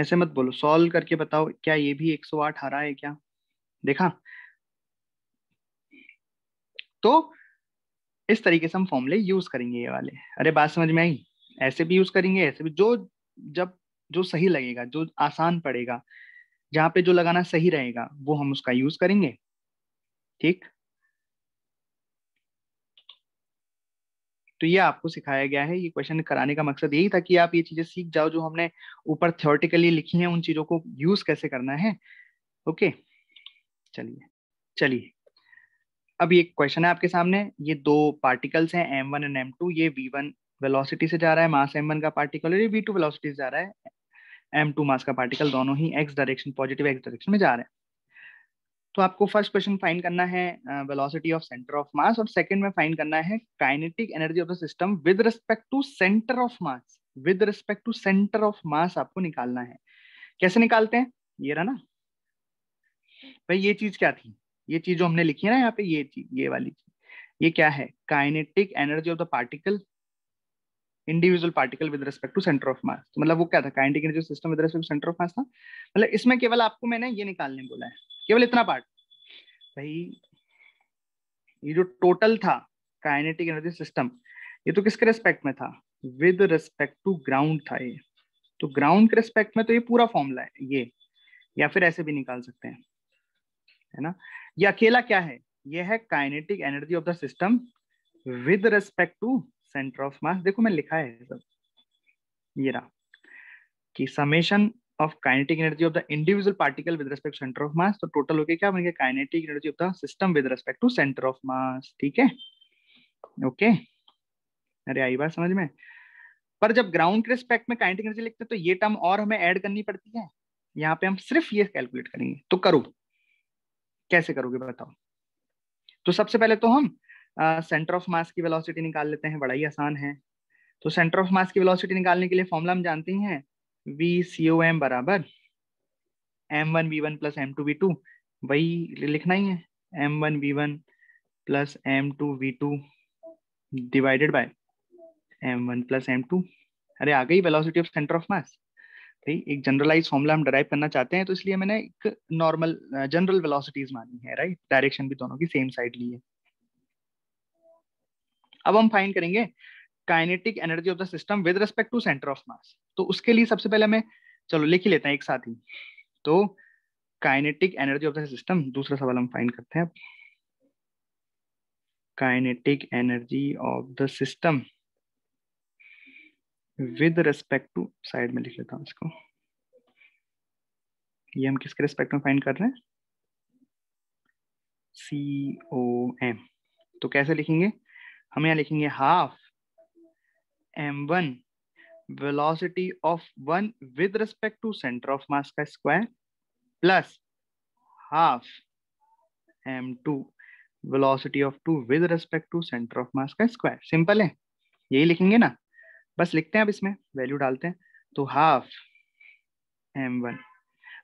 ऐसे मत बोलो सॉल्व करके बताओ क्या ये भी एक सौ आठ आ रहा है क्या देखा तो इस तरीके से हम फॉर्मूले यूज करेंगे ये वाले अरे बात समझ में आई ऐसे भी यूज करेंगे ऐसे भी जो जब जो सही लगेगा जो आसान पड़ेगा जहां पे जो लगाना सही रहेगा वो हम उसका यूज करेंगे ठीक तो ये आपको सिखाया गया है ये क्वेश्चन कराने का मकसद यही था कि आप ये चीजें सीख जाओ जो हमने ऊपर थियोरटिकली लिखी है उन चीजों को यूज कैसे करना है ओके चलिए चलिए अब ये क्वेश्चन है आपके सामने ये दो पार्टिकल्स हैं M one and M two ये वी वन वेलोसिटी से जा रहा है मास एम वन का पार्टिकल और ये वी टू वेलोसिटी से जा रहा है एम टू मास का पार्टिकल दोनों ही X direction positive X direction में जा रहे हैं तो आपको फर्स्ट क्वेश्चन फाइंड करना है velocity of centre of mass और सेकंड में फाइंड करना है kinetic energy of the system with respect to centre of mass with respect to centre of mass आपको निकालना है कैसे निकालते हैं ये रहा ना भाई ये चीज क्या थी ये चीज जो हमने लिखी है ना यहाँ पे ये चीज ये वाली चीज ये क्या है kinetic energy of the particle individual particle with respect to centre of mass तो मतलब वो क्या था kinetic energy system with respect to centre of mass था मतलब इसमें केवल आपको मैंने ये निकालने बोला है केवल इतना पार्ट भाई ये जो टोटल था काइनेटिक एनर्जी सिस्टम ये तो किसके रिस्पेक्ट में था विद रिस्पेक्ट टू ग्राउंड था ये तो ग्राउंड के रिस्पेक्ट में तो ये पूरा फॉर्मूला है ये या फिर ऐसे भी निकाल सकते हैं है ना ये अकेला क्या है ये है kinetic energy of the system with respect to centre of mass देखो मैं लिखा है सब ये रहा कि summation of kinetic energy of the individual particle with respect centre of mass तो टोटल होके क्या बन गया kinetic energy of the system with respect to centre of mass ठीक है ओके अरे आई बात समझ में पर जब ग्राउंड के रिस्पेक्ट में काइनेटिक एनर्जी लिखते हैं तो ये टर्म और हमें ऐड करनी पड़ती है यहाँ पे हम सिर्फ ये कैलकुलेट करेंगे तो करो कैसे करोगे बताओ तो सबसे पहले तो हम सेंटर ऑफ मास की वेलोसिटी निकाल लेते हैं बड़ा ही आसान है तो सेंटर ऑफ मास की वेलोसिटी निकालने के लिए फॉर्मूला हम जानते हैं वी सी ओ एम बराबर M one we one plus M two we two वही लिखना ही है M one we one plus M two we two divided by M one plus M two अरे आ गई velocity of centre of mass भाई एक जनरलाइज फॉर्मूला हम डराइव करना चाहते हैं तो इसलिए मैंने एक नॉर्मल जनरल वेलोसिटीज मानी है राइट डायरेक्शन भी दोनों की सेम साइड ली है अब हम फाइंड करेंगे kinetic energy of the system with respect to centre of mass तो उसके लिए सबसे पहले हमें चलो लिख ही लेते हैं एक साथ ही तो kinetic energy of the system दूसरा सवाल हम फाइंड करते हैं kinetic energy of the system with respect to side में लिख लेता हूं इसको ये हम किसके रिस्पेक्ट में फाइंड कर रहे हैं सी ओ एम तो कैसे लिखेंगे हम यहाँ लिखेंगे half M one velocity of one with respect to centre of mass का square plus half M two velocity of two with respect to centre of mass का स्क्वायर सिंपल है यही लिखेंगे ना बस लिखते हैं अब इसमें वैल्यू डालते हैं तो हाफ एम वन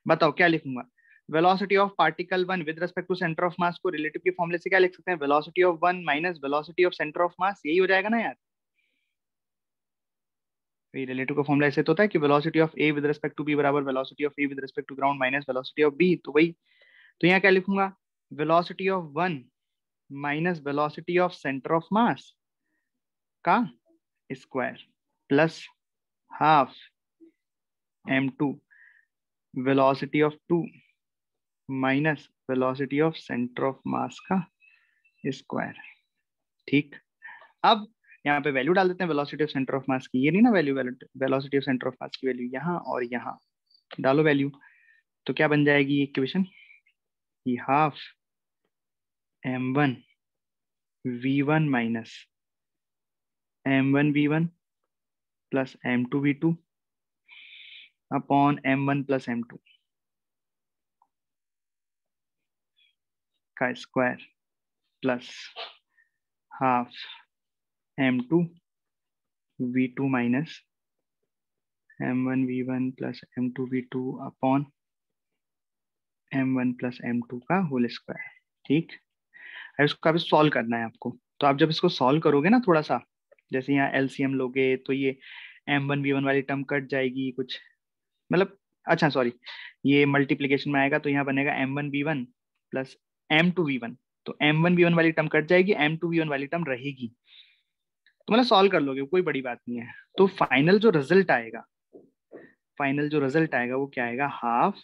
बताओ क्या लिखूंगा velocity of particle one with respect to centre of mass को रिलेटिव के फॉर्मुले से क्या लिख सकते हैं velocity of one minus velocity of centre of mass यही हो जाएगा ना यार रिलेटिव का फॉर्मुला ऐसे तो होता है कि velocity of A with respect to B बराबर velocity of A with respect to ground minus velocity of B तो वही तो यहाँ क्या लिखूंगा velocity of one minus velocity of centre of mass का square plus half M two velocity of two minus velocity of centre of mass का square ठीक अब यहाँ पे वैल्यू डाल देते हैं velocity of centre of mass की ये नहीं ना value velocity of centre of mass की वैल्यू यहाँ और यहाँ डालो वैल्यू तो क्या बन जाएगी ये इक्वेशन ये half M one we one minus M one we one plus M two we two upon M one plus M two का square plus half M two we two minus M one we one plus M two we two upon M one plus M two का whole square ठीक है इसको अभी solve करना है आपको तो आप जब इसको सॉल्व करोगे ना थोड़ा सा जैसे यहाँ एल सी एम लोगे तो ये एम वन वी वन वाली टर्म कट जाएगी कुछ मतलब अच्छा सॉरी ये मल्टीप्लीकेशन में आएगा तो यहाँ बनेगा M one we one plus M two V one तो एम वन वी वन वाली टर्म कट जाएगी एम टू वी वन वाली टर्म रहेगी तो मतलब सॉल्व कर लोगे कोई बड़ी बात नहीं है तो फाइनल जो रिजल्ट आएगा फाइनल जो रिजल्ट आएगा वो क्या आएगा half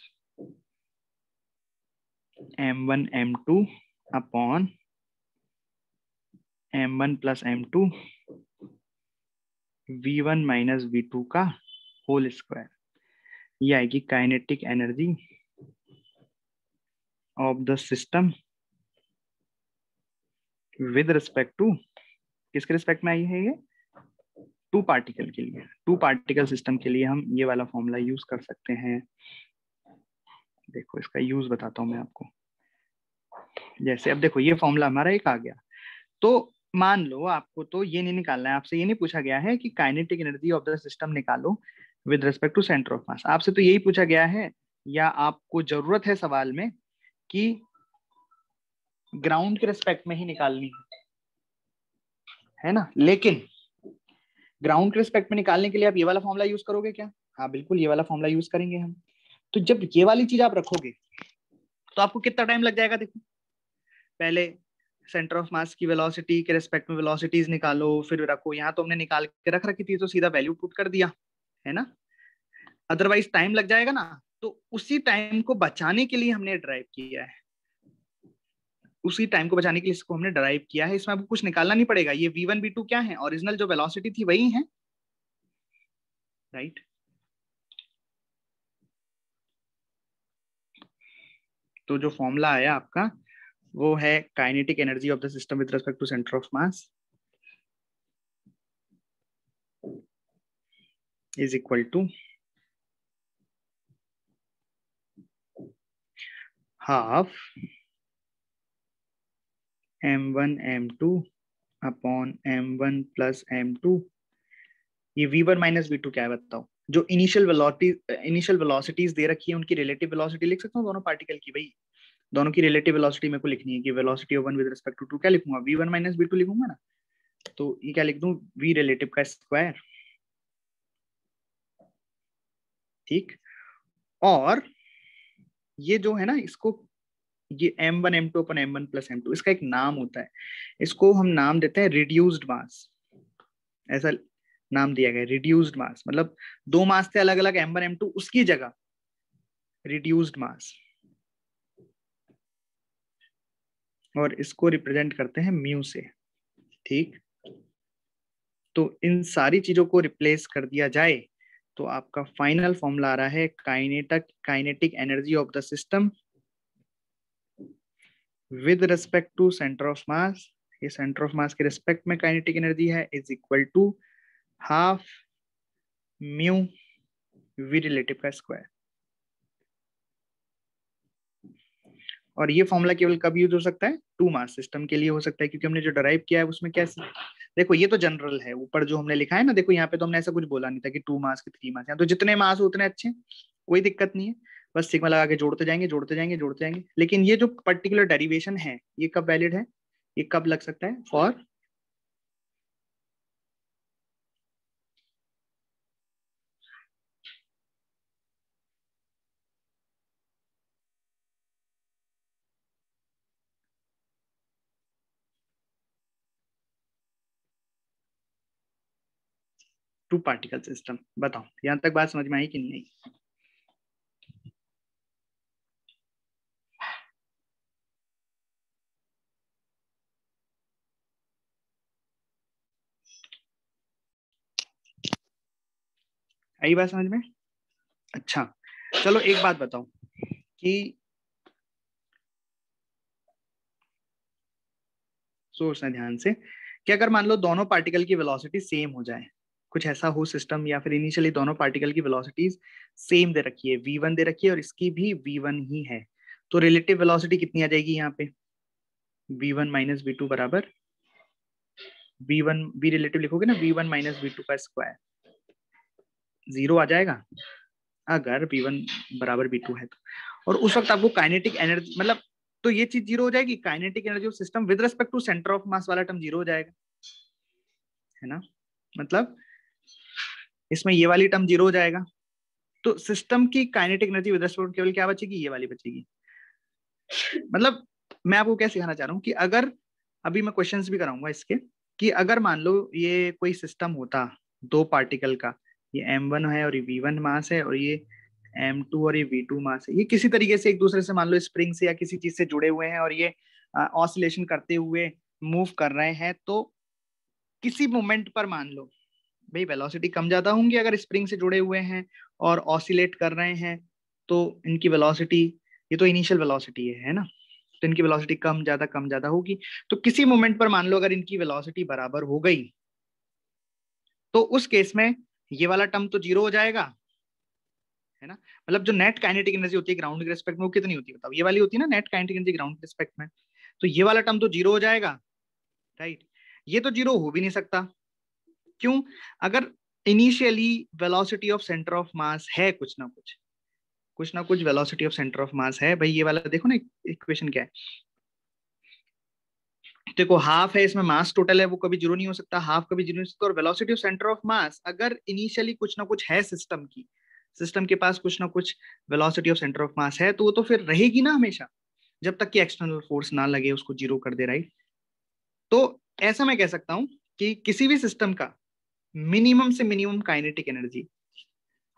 M one M two upon M one plus M two V one minus we two का होल स्क्वायर ये आएगी kinetic energy of the system with respect to किसके रिस्पेक्ट में आई है ये टू पार्टिकल के लिए टू पार्टिकल सिस्टम के लिए हम ये वाला फॉर्मूला यूज कर सकते हैं देखो इसका यूज बताता हूं मैं आपको जैसे अब देखो ये फॉर्मूला हमारा एक आ गया तो मान लो आपको तो ये नहीं निकालना है आपसे ये नहीं पूछा गया है कि kinetic energy of the system निकालो with respect to centre of mass आपसे तो यही पूछा गया है या आपको जरूरत है सवाल में कि ग्राउंड के रिस्पेक्ट में ही निकालनी है है ना लेकिन ग्राउंड के रिस्पेक्ट में निकालने के लिए आप ये वाला फॉर्मूला यूज करोगे क्या हाँ बिल्कुल ये वाला फॉर्मूला यूज करेंगे हम तो जब ये वाली चीज आप रखोगे तो आपको कितना टाइम लग जाएगा देखो पहले सेंटर ऑफ मास की वेलोसिटी के रेस्पेक्ट में वेलोसिटीज निकालो फिर रखो यहाँ तो हमने निकाल के रख रखी थी तो सीधा वैल्यू पुट कर दिया है ना अदरवाइज टाइम लग जाएगा ना तो उसी टाइम को बचाने के लिए हमने ड्राइव किया है उसी टाइम को बचाने के लिए इसको हमने ड्राइव किया है इसमें आपको कुछ निकालना नहीं पड़ेगा ये वी वन क्या है ओरिजिनल जो वेलोसिटी थी वही है राइट right? तो जो फॉर्मूला आया आपका वो है kinetic energy of the system with respect to centre of mass is equal to half m1 m2 upon M one plus M two ये V one minus we two क्या है बताओ जो इनिशियल इनिशियल वेलोसिटीज दे रखी है उनकी relative velocity लिख सकता हूँ दोनों पार्टिकल की भाई दोनों की रिलेटिव वेलोसिटी मेरे को लिखनी है कि velocity of one with respect to two क्या लिखूंगा V one minus we two लिखूंगा ना तो ये क्या लिख दू वी रिलेटिव का स्क्वायर ठीक और ये जो है ना इसको ये M one M two upon M one plus M two इसका एक नाम होता है इसको हम नाम देते हैं रिड्यूस्ड मास ऐसा नाम दिया गया रिड्यूस्ड मास मतलब दो मास थे अलग अलग एम वन एम टू उसकी जगह रिड्यूस्ड मास और इसको रिप्रेजेंट करते हैं म्यू से ठीक तो इन सारी चीजों को रिप्लेस कर दिया जाए तो आपका फाइनल फॉर्मूला आ रहा है kinetic kinetic energy of the system with respect to centre of mass ये सेंटर ऑफ मास के रिस्पेक्ट में काइनेटिक एनर्जी है is equal to half mu we relative का स्क्वायर और ये फॉर्मूला केवल कब यूज हो सकता है टू मास सिस्टम के लिए हो सकता है क्योंकि हमने जो डराइव किया है उसमें क्या देखो ये तो जनरल है ऊपर जो हमने लिखा है ना देखो यहाँ पे तो हमने ऐसा कुछ बोला नहीं था कि टू मास की थ्री मास यहाँ तो जितने मास उतने अच्छे कोई दिक्कत नहीं है बस सिग्मा लगा के जोड़ते जाएंगे जोड़ते जाएंगे जोड़ते जाएंगे लेकिन ये जो पर्टिकुलर डेरिवेशन है ये कब वैलिड है ये कब लग सकता है फॉर टू पार्टिकल सिस्टम बताओ यहां तक बात समझ में आई कि नहीं आई आई बात समझ में अच्छा चलो एक बात बताओ कि सोचना ध्यान से कि अगर मान लो दोनों पार्टिकल की वेलोसिटी सेम हो जाए कुछ ऐसा हो सिस्टम या फिर इनिशियली दोनों पार्टिकल की वेलोसिटीज सेम दे रखी है वी वन दे रखी है और इसकी भी वी वन ही है तो रिलेटिव वेलोसिटी कितनी आ जाएगी यहाँ पे V one minus we two बराबर वी वन वी रिलेटिव लिखोगे ना V one minus we two का स्क्वायर जीरो आ जाएगा अगर वी वन बराबर वी टू है तो और उस वक्त आपको काइनेटिक एनर्जी मतलब तो ये चीज जीरो हो जाएगी kinetic energy of system with respect to centre of mass वाला टर्म जीरो हो जाएगा है ना मतलब इसमें ये वाली टर्म जीरो हो जाएगा तो सिस्टम की काइनेटिक एनर्जी विद केवल क्या बचेगी ये वाली बचेगी मतलब मैं आपको क्या सिखाना चाह रहा हूँ कि अगर अभी मैं क्वेश्चंस भी कराऊंगा इसके कि अगर मान लो ये कोई सिस्टम होता दो पार्टिकल का ये एम वन है और ये वी वन मास है और ये एम टू और ये वी टू मास है ये किसी तरीके से एक दूसरे से मान लो स्प्रिंग से या किसी चीज से जुड़े हुए हैं और ये ऑसिलेशन करते हुए मूव कर रहे हैं तो किसी मोमेंट पर मान लो भाई वेलोसिटी कम ज्यादा होंगी अगर स्प्रिंग से जुड़े हुए हैं और ऑसिलेट कर रहे हैं तो इनकी वेलोसिटी ये तो इनिशियल वेलोसिटी है है ना तो इनकी वेलोसिटी कम ज्यादा कम ज्यादा होगी तो किसी मोमेंट पर मान लो अगर इनकी वेलोसिटी बराबर हो गई तो उस केस में ये वाला टर्म तो जीरो हो जाएगा है ना मतलब जो नेट काइनेटिक एनर्जी होती है ग्राउंड के रिस्पेक्ट में वो कितनी होती है बताओ ये वाली होती है ना नेट काइनेटिक एनर्जी ग्राउंड के रिस्पेक्ट में तो ये वाला टर्म तो जीरो हो जाएगा राइट ये तो जीरो हो भी नहीं सकता क्यों अगर initially velocity of centre of mass है कुछ ना कुछ कुछ ना कुछ velocity of centre of mass है भाई ये वाला देखो ना इक्वेशन क्या है देखो हाफ है इसमें मास टोटल है वो कभी जीरो नहीं हो सकता हाफ कभी जीरो नहीं हो सकता और velocity of centre of mass अगर इनिशियली कुछ ना कुछ है सिस्टम की सिस्टम के पास कुछ ना कुछ velocity of centre of mass है तो वो तो फिर रहेगी ना हमेशा जब तक कि एक्सटर्नल फोर्स ना लगे उसको जीरो कर दे राइट तो ऐसा मैं कह सकता हूं कि किसी भी सिस्टम का मिनिमम से minimum kinetic energy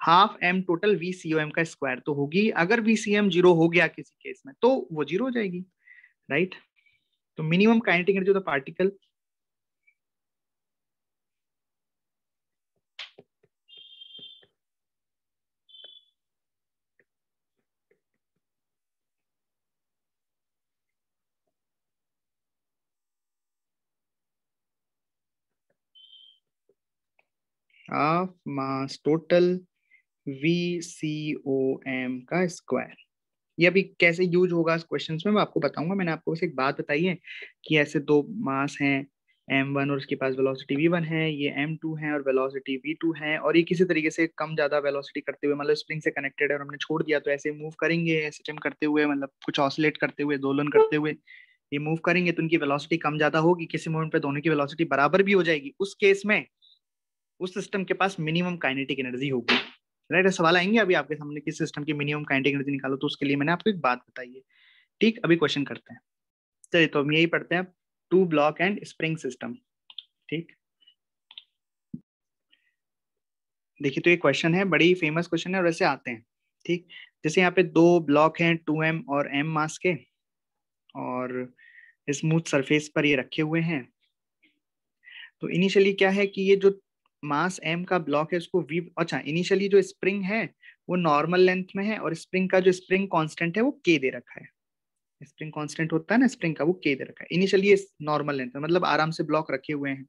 half M total V C M का स्क्वायर तो होगी अगर वी सी एम जीरो हो गया किसी केस में तो वो जीरो हो जाएगी राइट right? तो minimum kinetic energy of the particle half mass total V C O M का स्क्वायर ये अभी कैसे यूज होगा इस क्वेश्चन में मैं आपको बताऊंगा मैंने आपको बस एक बात बताई है कि ऐसे दो मास हैं एम वन और उसके पास वेलोसिटी वी वन है ये एम टू है और वेलोसिटी वी टू है और ये किसी तरीके से कम ज़्यादा वेलोसिटी करते हुए मतलब स्प्रिंग से कनेक्टेड है और हमने छोड़ दिया तो ऐसे मूव करेंगे ऐसे करते हुए मतलब कुछ ऑसोलेट करते हुए दोलन करते हुए ये मूव करेंगे तो उनकी वेलोसिटी कम ज़्यादा होगी किसी मोमेंट पे दोनों की वेलोसिटी बराबर भी हो जाएगी उस केस में उस सिस्टम के पास मिनिमम काइनेटिक एनर्जी होगी राइट सवाल आएंगे अभी आपके सामने किस सिस्टम की मिनिमम काइनेटिक एनर्जी निकालो तो उसके लिए मैंने आपको एक बात बताई है ठीक अभी क्वेश्चन करते हैं चलिए तो हम यही पढ़ते हैं two block and spring system ठीक देखिए तो ये क्वेश्चन है बड़ी फेमस क्वेश्चन है और ऐसे आते हैं ठीक जैसे यहाँ पे दो ब्लॉक हैं टू एम और एम मास के और स्मूथ सरफेस पर ये रखे हुए हैं तो इनिशियली क्या है कि ये जो मास एम का ब्लॉक है उसको वी अच्छा इनिशियली जो स्प्रिंग है वो नॉर्मल लेंथ में है और स्प्रिंग का जो स्प्रिंग कांस्टेंट है वो के दे रखा है स्प्रिंग कांस्टेंट होता है ना स्प्रिंग का वो के दे रखा है इनिशियली ये नॉर्मल लेंथ में मतलब आराम से ब्लॉक रखे हुए हैं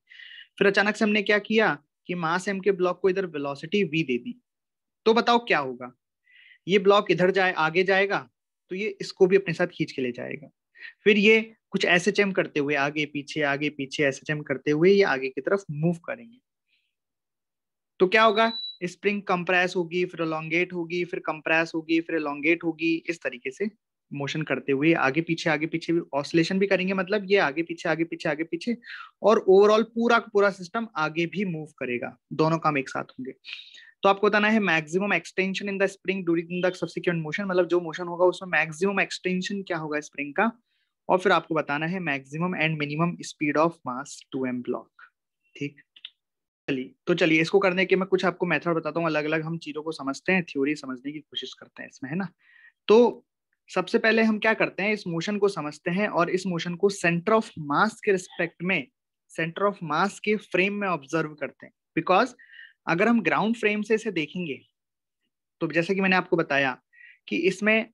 फिर अचानक से हमने क्या किया कि मास एम के ब्लॉक को इधर वेलोसिटी वी दे दी तो बताओ क्या होगा ये ब्लॉक इधर जाए आगे जाएगा तो ये इसको भी अपने साथ खींच के ले जाएगा फिर ये कुछ ऐसे करते हुए आगे पीछे आगे पीछे ऐसे करते हुए ये आगे की तरफ मूव करेंगे तो क्या होगा स्प्रिंग कंप्रेस होगी फिर अलोंगेट होगी फिर कंप्रेस होगी फिर अलोंगेट होगी इस तरीके से मोशन करते हुए आगे पीछे आगे पीछे ऑसलेशन भी करेंगे मतलब ये आगे पीछे आगे पीछे आगे पीछे और ओवरऑल पूरा पूरा सिस्टम आगे भी मूव करेगा दोनों काम एक साथ होंगे तो आपको बताना है maximum extension in the spring during the subsequent motion मतलब जो मोशन होगा उसमें मैक्सिमम एक्सटेंशन क्या होगा स्प्रिंग का और फिर आपको बताना है maximum and minimum speed of mass two M block ठीक चलिए तो चलिए इसको करने के मैं कुछ आपको मेथड बताता हूँ अलग अलग हम चीज़ों को समझते हैं थ्योरी समझने की कोशिश करते हैं इसमें है ना तो सबसे पहले हम क्या करते हैं इस मोशन को समझते हैं और इस मोशन को सेंटर ऑफ मास के रिस्पेक्ट में सेंटर ऑफ मास के फ्रेम में ऑब्जर्व करते हैं बिकॉज अगर हम ग्राउंड फ्रेम से इसे देखेंगे तो जैसे कि मैंने आपको बताया कि इसमें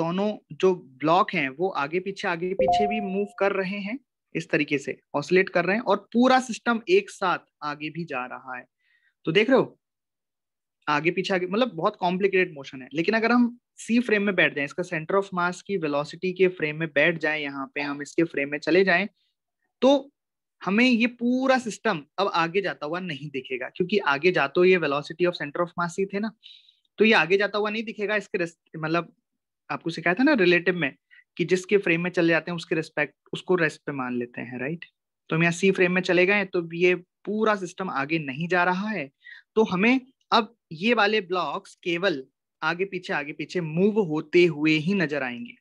दोनों जो ब्लॉक हैं वो आगे पीछे आगे पीछे भी मूव कर रहे हैं इस तरीके से ऑसिलेट कर रहे हैं और पूरा सिस्टम एक साथ आगे भी जा रहा है तो देख रहे हो आगे पीछे आगे मतलब बहुत कॉम्प्लिकेटेड मोशन है लेकिन अगर हम सी फ्रेम में बैठ जाए इसका सेंटर ऑफ मास की वेलोसिटी के फ्रेम में बैठ जाए यहाँ पे हम इसके फ्रेम में चले जाए तो हमें ये पूरा सिस्टम अब आगे जाता हुआ नहीं दिखेगा क्योंकि आगे जाते तो ये velocity of centre of mass ही थे ना तो ये आगे जाता हुआ नहीं दिखेगा इसके मतलब आपको सिखाया था ना रिलेटिव में कि जिसके फ्रेम में चले जाते हैं उसके रेस्पेक्ट उसको रेस्ट पे मान लेते हैं राइट तो हम यहाँ सी फ्रेम में चले गए तो ये पूरा सिस्टम आगे नहीं जा रहा है तो हमें अब ये वाले ब्लॉक्स केवल आगे पीछे आगे पीछे मूव होते हुए ही नजर आएंगे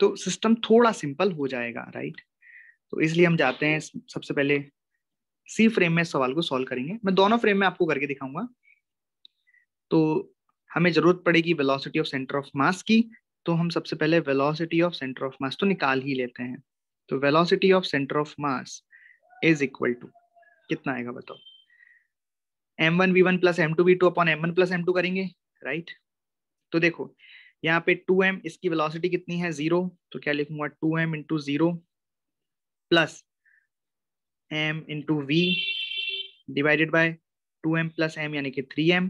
तो सिस्टम थोड़ा सिंपल हो जाएगा राइट तो इसलिए हम जाते हैं सबसे पहले सी फ्रेम में सवाल को सॉल्व करेंगे मैं दोनों फ्रेम में आपको करके दिखाऊंगा तो हमें जरूरत पड़ेगी velocity of centre of mass की तो हम सबसे पहले velocity of centre of mass तो निकाल ही लेते हैं तो velocity of centre of mass is equal to कितना आएगा बताओ M one we one plus M two we two upon M one plus M two करेंगे राइट तो देखो यहाँ पे टू एम इसकी वेलोसिटी कितनी है जीरो तो क्या लिखूंगा two M into zero plus M into V divided by two M plus M यानी कि थ्री एम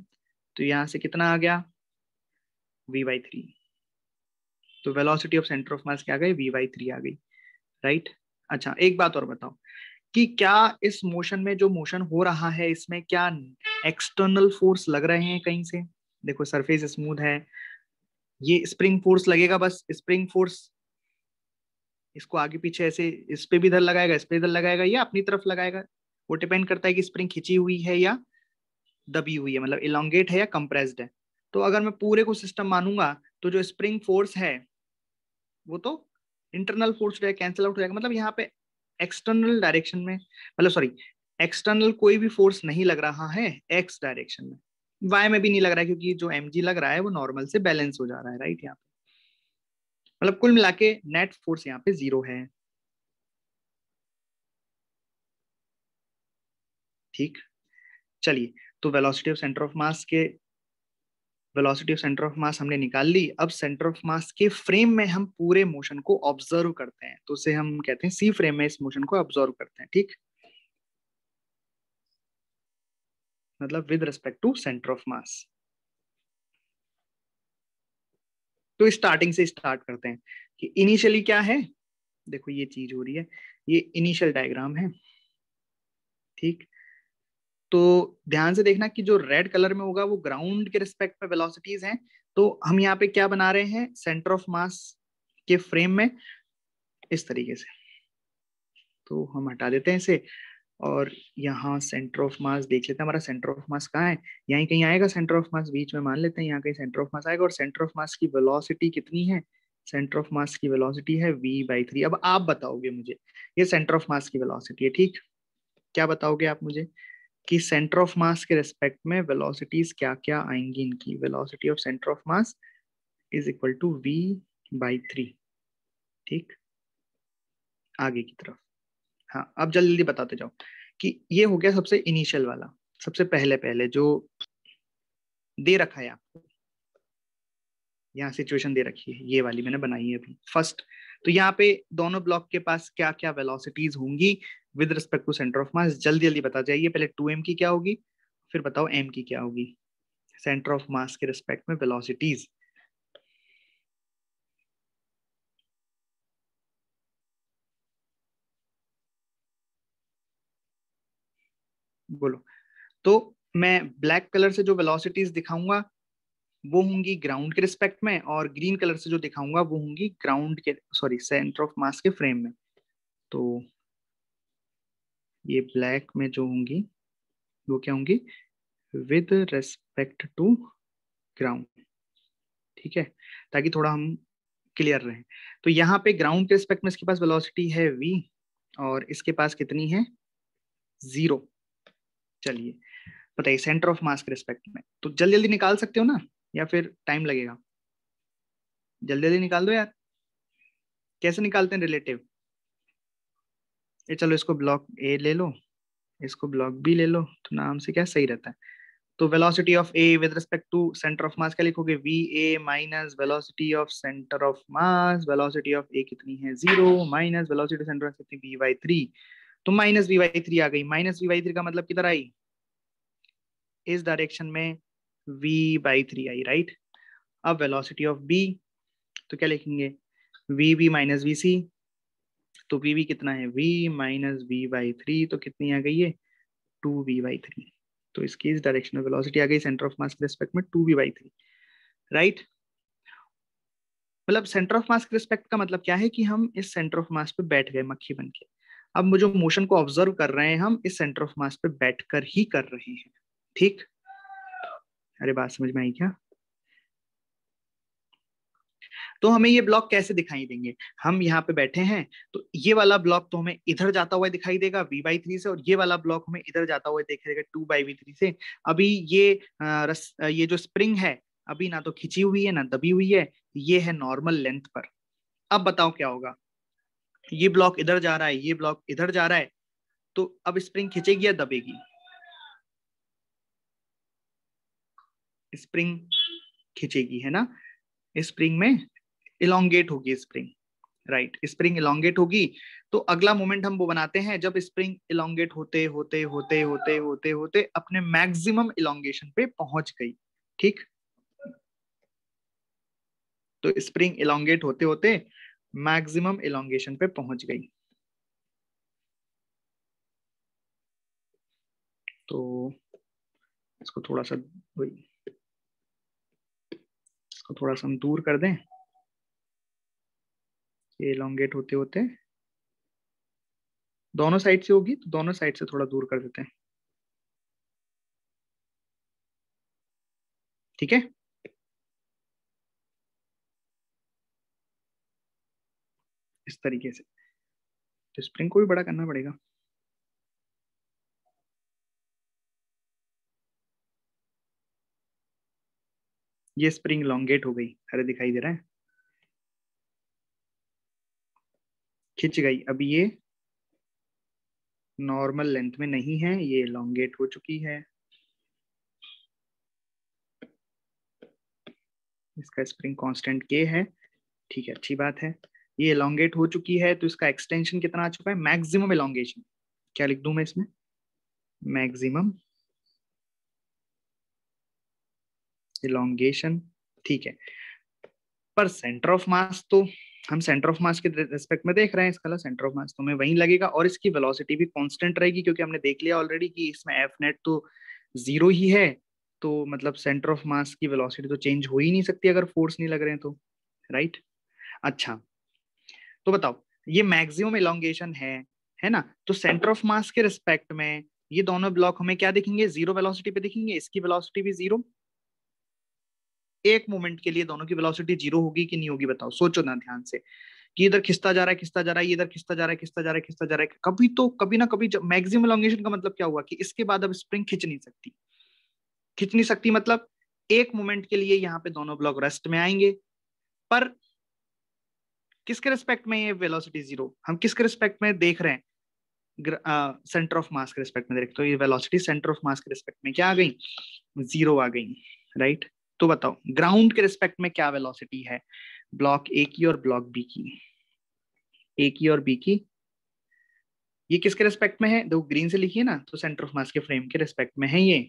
तो यहां से कितना आ गया वी बाई थ्री तो velocity of centre of mass क्या गई वी वाई थ्री आ गई राइट अच्छा एक बात और बताओ कि क्या इस मोशन में जो मोशन हो रहा है इसमें क्या एक्सटर्नल फोर्स लग रहे हैं कहीं से देखो सरफेस स्मूथ है ये स्प्रिंग फोर्स लगेगा बस स्प्रिंग फोर्स इसको आगे पीछे ऐसे इस पे भी इधर लगाएगा इस पे इधर लगाएगा या अपनी तरफ लगाएगा वो डिपेंड करता है कि स्प्रिंग खिंची हुई है या दबी हुई है मतलब इलांगेट है या कंप्रेस्ड है तो अगर मैं पूरे को सिस्टम मानूंगा तो जो स्प्रिंग फोर्स है वो तो इंटरनल फोर्स कैंसिल आउट हो जाएगा मतलब यहाँ पे एक्सटर्नल डायरेक्शन में मतलब सॉरी एक्सटर्नल कोई भी फोर्स नहीं लग रहा है एक्स डायरेक्शन में वाई में भी नहीं लग रहा है क्योंकि जो एम लग रहा है वो नॉर्मल से बैलेंस हो जा रहा है राइट यहाँ पे मतलब कुल मिला के नेट फोर्स यहाँ पे जीरो है ठीक चलिए तो velocity of centre of mass के velocity of centre of mass हमने निकाल ली अब सेंटर ऑफ मास के फ्रेम में हम पूरे मोशन को ऑब्जर्व करते हैं तो उसे हम कहते हैं सी फ्रेम में इस मोशन को ऑब्जर्व करते हैं ठीक मतलब with respect to centre of mass तो स्टार्टिंग से स्टार्ट करते हैं कि इनिशियली क्या है देखो ये चीज हो रही है ये इनिशियल डायग्राम है ठीक तो ध्यान से देखना कि जो रेड कलर में होगा वो ग्राउंड के रिस्पेक्ट में वेलोसिटीज हैं तो हम यहाँ पे क्या बना रहे हैं सेंटर ऑफ मास के फ्रेम में इस तरीके से तो हम हटा देते हैं इसे और यहाँ सेंटर ऑफ मास देख लेते हैं हमारा सेंटर ऑफ मास कहाँ है यहाँ कहीं आएगा सेंटर ऑफ मास बीच में मान लेते हैं यहाँ कहीं सेंटर ऑफ मास आएगा और सेंटर ऑफ मास की वेलोसिटी कितनी है सेंटर ऑफ मास की वेलोसिटी है v बाई थ्री अब आप बताओगे मुझे ये सेंटर ऑफ मास की वेलोसिटी है ठीक क्या बताओगे आप मुझे कि सेंटर ऑफ मास के रेस्पेक्ट में वेलोसिटीज क्या क्या आएंगी इनकी velocity of centre of mass is equal to we by three ठीक आगे की तरफ हाँ अब जल्दी जल्दी बताते जाओ कि ये हो गया सबसे इनिशियल वाला सबसे पहले पहले जो दे रखा है आपको यहाँ सिचुएशन दे रखी है ये वाली मैंने बनाई है अभी फर्स्ट तो यहाँ पे दोनों ब्लॉक के पास क्या क्या वेलोसिटीज होंगी with respect to centre of mass जल्दी जल्दी बता जाइए पहले टू एम की क्या होगी फिर बताओ एम की क्या होगी सेंटर ऑफ मास के रिस्पेक्ट में वेलोसिटीज बोलो तो मैं ब्लैक कलर से जो वेलोसिटीज दिखाऊंगा वो होंगी ग्राउंड के रिस्पेक्ट में और ग्रीन कलर से जो दिखाऊंगा वो होंगी ग्राउंड के सॉरी सेंटर ऑफ मास के फ्रेम में तो ये ब्लैक में जो होंगी वो क्या होंगी विद रेस्पेक्ट टू ग्राउंड ठीक है ताकि थोड़ा हम क्लियर रहे तो यहाँ पे ग्राउंड के रेस्पेक्ट में इसके पास वेलोसिटी है वी और इसके पास कितनी है जीरो चलिए बताइए सेंटर ऑफ मास के रिस्पेक्ट में तो जल्दी जल्दी निकाल सकते हो ना या फिर टाइम लगेगा जल्दी जल्दी निकाल दो यार कैसे निकालते हैं रिलेटिव ये चलो इसको ब्लॉक ए ले लो इसको ब्लॉक बी ले लो तो नाम से क्या सही रहता है तो velocity of A with respect to centre of mass क्या लिखोगे V A minus velocity of centre of mass velocity of A कितनी है zero minus velocity centre of कितनी बी वाई थ्री तो माइनस वी वाई थ्री आ गई minus we by three का मतलब किधर आई इस डायरेक्शन में वी बाई थ्री आई राइट अब वेलोसिटी ऑफ बी तो क्या लिखेंगे वी बी माइनस वी सी तो वी भी कितना है V minus we by three तो कितनी आ गई है टू वी बाई थ्री तो इसकी इस डायरेक्शनल वेलोसिटी आ गई सेंटर ऑफ मास के रिस्पेक्ट में two we by three right मतलब सेंटर ऑफ मास के रिस्पेक्ट का मतलब क्या है कि हम इस सेंटर ऑफ मास पे बैठ गए मक्खी बन के अब मुझे मोशन को ऑब्जर्व कर रहे हैं हम इस सेंटर ऑफ मास पे बैठ कर ही कर रहे हैं ठीक अरे बात समझ में आई क्या तो हमें ये ब्लॉक कैसे दिखाई देंगे हम यहाँ पे बैठे हैं तो ये वाला ब्लॉक तो हमें इधर जाता हुआ दिखाई देगा वी बाई थ्री से और ये वाला ब्लॉक हमें इधर जाता हुआ देखा देगा टू बाई वी थ्री से अभी ये रस, ये जो स्प्रिंग है अभी ना तो खिंची हुई है ना दबी हुई है ये है नॉर्मल लेंथ पर अब बताओ क्या होगा ये ब्लॉक इधर जा रहा है ये ब्लॉक इधर जा रहा है तो अब स्प्रिंग खिंचेगी या दबेगी स्प्रिंग खिंचेगी है ना स्प्रिंग में इलोंगेट होगी स्प्रिंग राइट स्प्रिंग इलांगेट होगी तो अगला मोमेंट हम वो बनाते हैं जब स्प्रिंग इलांगेट होते होते होते होते होते होते अपने मैक्सिमम इलोंगेशन पे पहुंच गई ठीक तो स्प्रिंग इलांगेट होते होते मैक्सिमम इलांगेशन पे पहुंच गई तो इसको थोड़ा सा इसको थोड़ा सा हम दूर कर दें इलांगेट होते होते दोनों साइड से होगी तो दोनों साइड से थोड़ा दूर कर देते हैं ठीक है इस तरीके से तो स्प्रिंग को भी बड़ा करना पड़ेगा ये स्प्रिंग लॉन्गेट हो गई अरे दिखाई दे रहा है खिंच गई अब ये नॉर्मल लेंथ में नहीं है ये लॉन्गेट हो चुकी है इसका स्प्रिंग कांस्टेंट के है ठीक है अच्छी बात है ये एलोंगेट हो चुकी है तो इसका एक्सटेंशन कितना आ चुका है मैक्सिमम एलोंगेशन क्या लिख दू मैं इसमें मैक्सिमम एलोंगेशन ठीक है पर सेंटर ऑफ मास तो हम सेंटर ऑफ मास के रेस्पेक्ट में देख रहे हैं इसका सेंटर ऑफ मास तो हमें वहीं लगेगा और इसकी वेलोसिटी भी कांस्टेंट रहेगी क्योंकि हमने देख लिया ऑलरेडी कि इसमें एफ नेट तो जीरो ही है तो मतलब सेंटर ऑफ मास की वेलोसिटी तो चेंज हो ही नहीं सकती अगर फोर्स नहीं लग रहे हैं तो राइट अच्छा तो बताओ ये मैक्सिमम इलांगेशन है है ना तो सेंटर ऑफ मास के रिस्पेक्ट में ये दोनों ब्लॉक हमें क्या देखेंगे जीरो वेलोसिटी पे देखेंगे इसकी वेलोसिटी भी जीरो एक मोमेंट के लिए दोनों की वेलोसिटी जीरो होगी कि नहीं होगी बताओ सोचो ना ध्यान से कि इधर खिसता जा रहा है खिसता जा रहा है इधर खिसता जा रहा है खिसता जा रहा है खिसता जा रहा है कभी तो कभी ना कभी मैक्सिमम लॉन्गेशन का मतलब क्या हुआ कि इसके बाद अब स्प्रिंग खिंच नहीं सकती खिंच नहीं सकती मतलब एक मोमेंट के लिए यहाँ पे दोनों ब्लॉक रेस्ट में आएंगे पर किसके रिस्पेक्ट में ये वेलोसिटी जीरो हम किसके रिस्पेक्ट में देख रहे हैं सेंटर ऑफ मास के रिस्पेक्ट में देख तो ये वेलोसिटी सेंटर ऑफ मास के रिस्पेक्ट में क्या आ गई जीरो आ गई राइट तो बताओ ग्राउंड के रिस्पेक्ट में क्या वेलोसिटी है ब्लॉक ए की और ब्लॉक बी की ए की और बी की ये किसके रिस्पेक्ट में है देखो ग्रीन से लिखिए ना तो सेंटर ऑफ मास के फ्रेम के रिस्पेक्ट में है ये